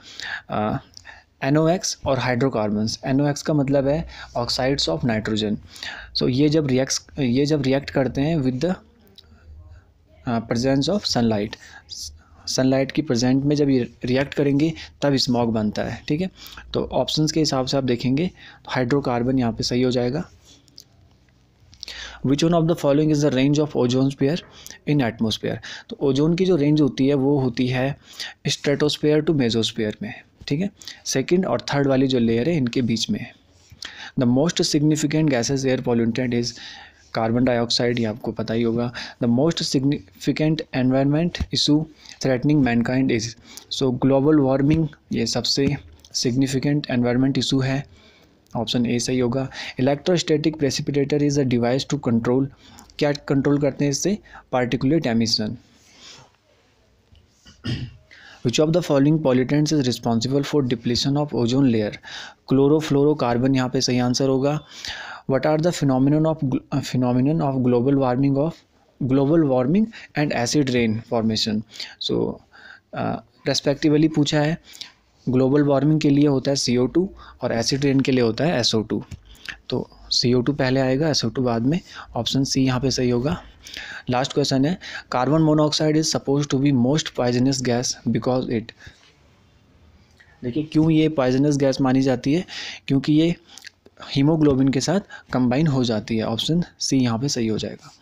एन और हाइड्रोकार्बन्स एन का मतलब है ऑक्साइड्स ऑफ नाइट्रोजन सो ये जब रिएक्ट ये जब रिएक्ट करते हैं with the presence of sunlight sunlight की प्रेजेंट में जब ये रिएक्ट करेंगे तब स्मॉग बनता है ठीक है तो ऑप्शंस के हिसाब से आप देखेंगे तो हाइड्रोकार्बन यहाँ पे सही हो जाएगा which one of the following is the range of ozone sphere in atmosphere तो ओजोन की जो रेंज होती है वो होती है स्ट्रेटोस्पेयर टू मेजोस्पेयर में ठीक है सेकेंड और थर्ड वाली जो लेयर है इनके बीच में the most significant gases air polluted is carbon dioxide ये आपको पता ही होगा the most significant environment issue threatening mankind is so global warming ये सबसे सिग्निफिकेंट एनवायरनमेंट इशू है ऑप्शन ए सही होगा electrostatic precipitator is a device to control क्या कंट्रोल करते हैं इससे particular emission which of the following pollutants is responsible for depletion of ozone layer chlorofluorocarbon यहाँ पे सही आंसर होगा what are the phenomenon of phenomenon of global warming of global warming and acid rain formation so respectively पूछा है global warming के लिए होता है सी ओ टू और एसिड रेन के लिए होता है एस तो सी ओ टू पहले आएगा एस बाद में ऑप्शन सी यहाँ पे सही होगा लास्ट क्वेश्चन है carbon monoxide is suppose to be most poisonous gas because it देखिए क्यों ये पॉइजनस गैस मानी जाती है क्योंकि ये हीमोग्लोबिन के साथ कंबाइन हो जाती है ऑप्शन सी यहाँ पे सही हो जाएगा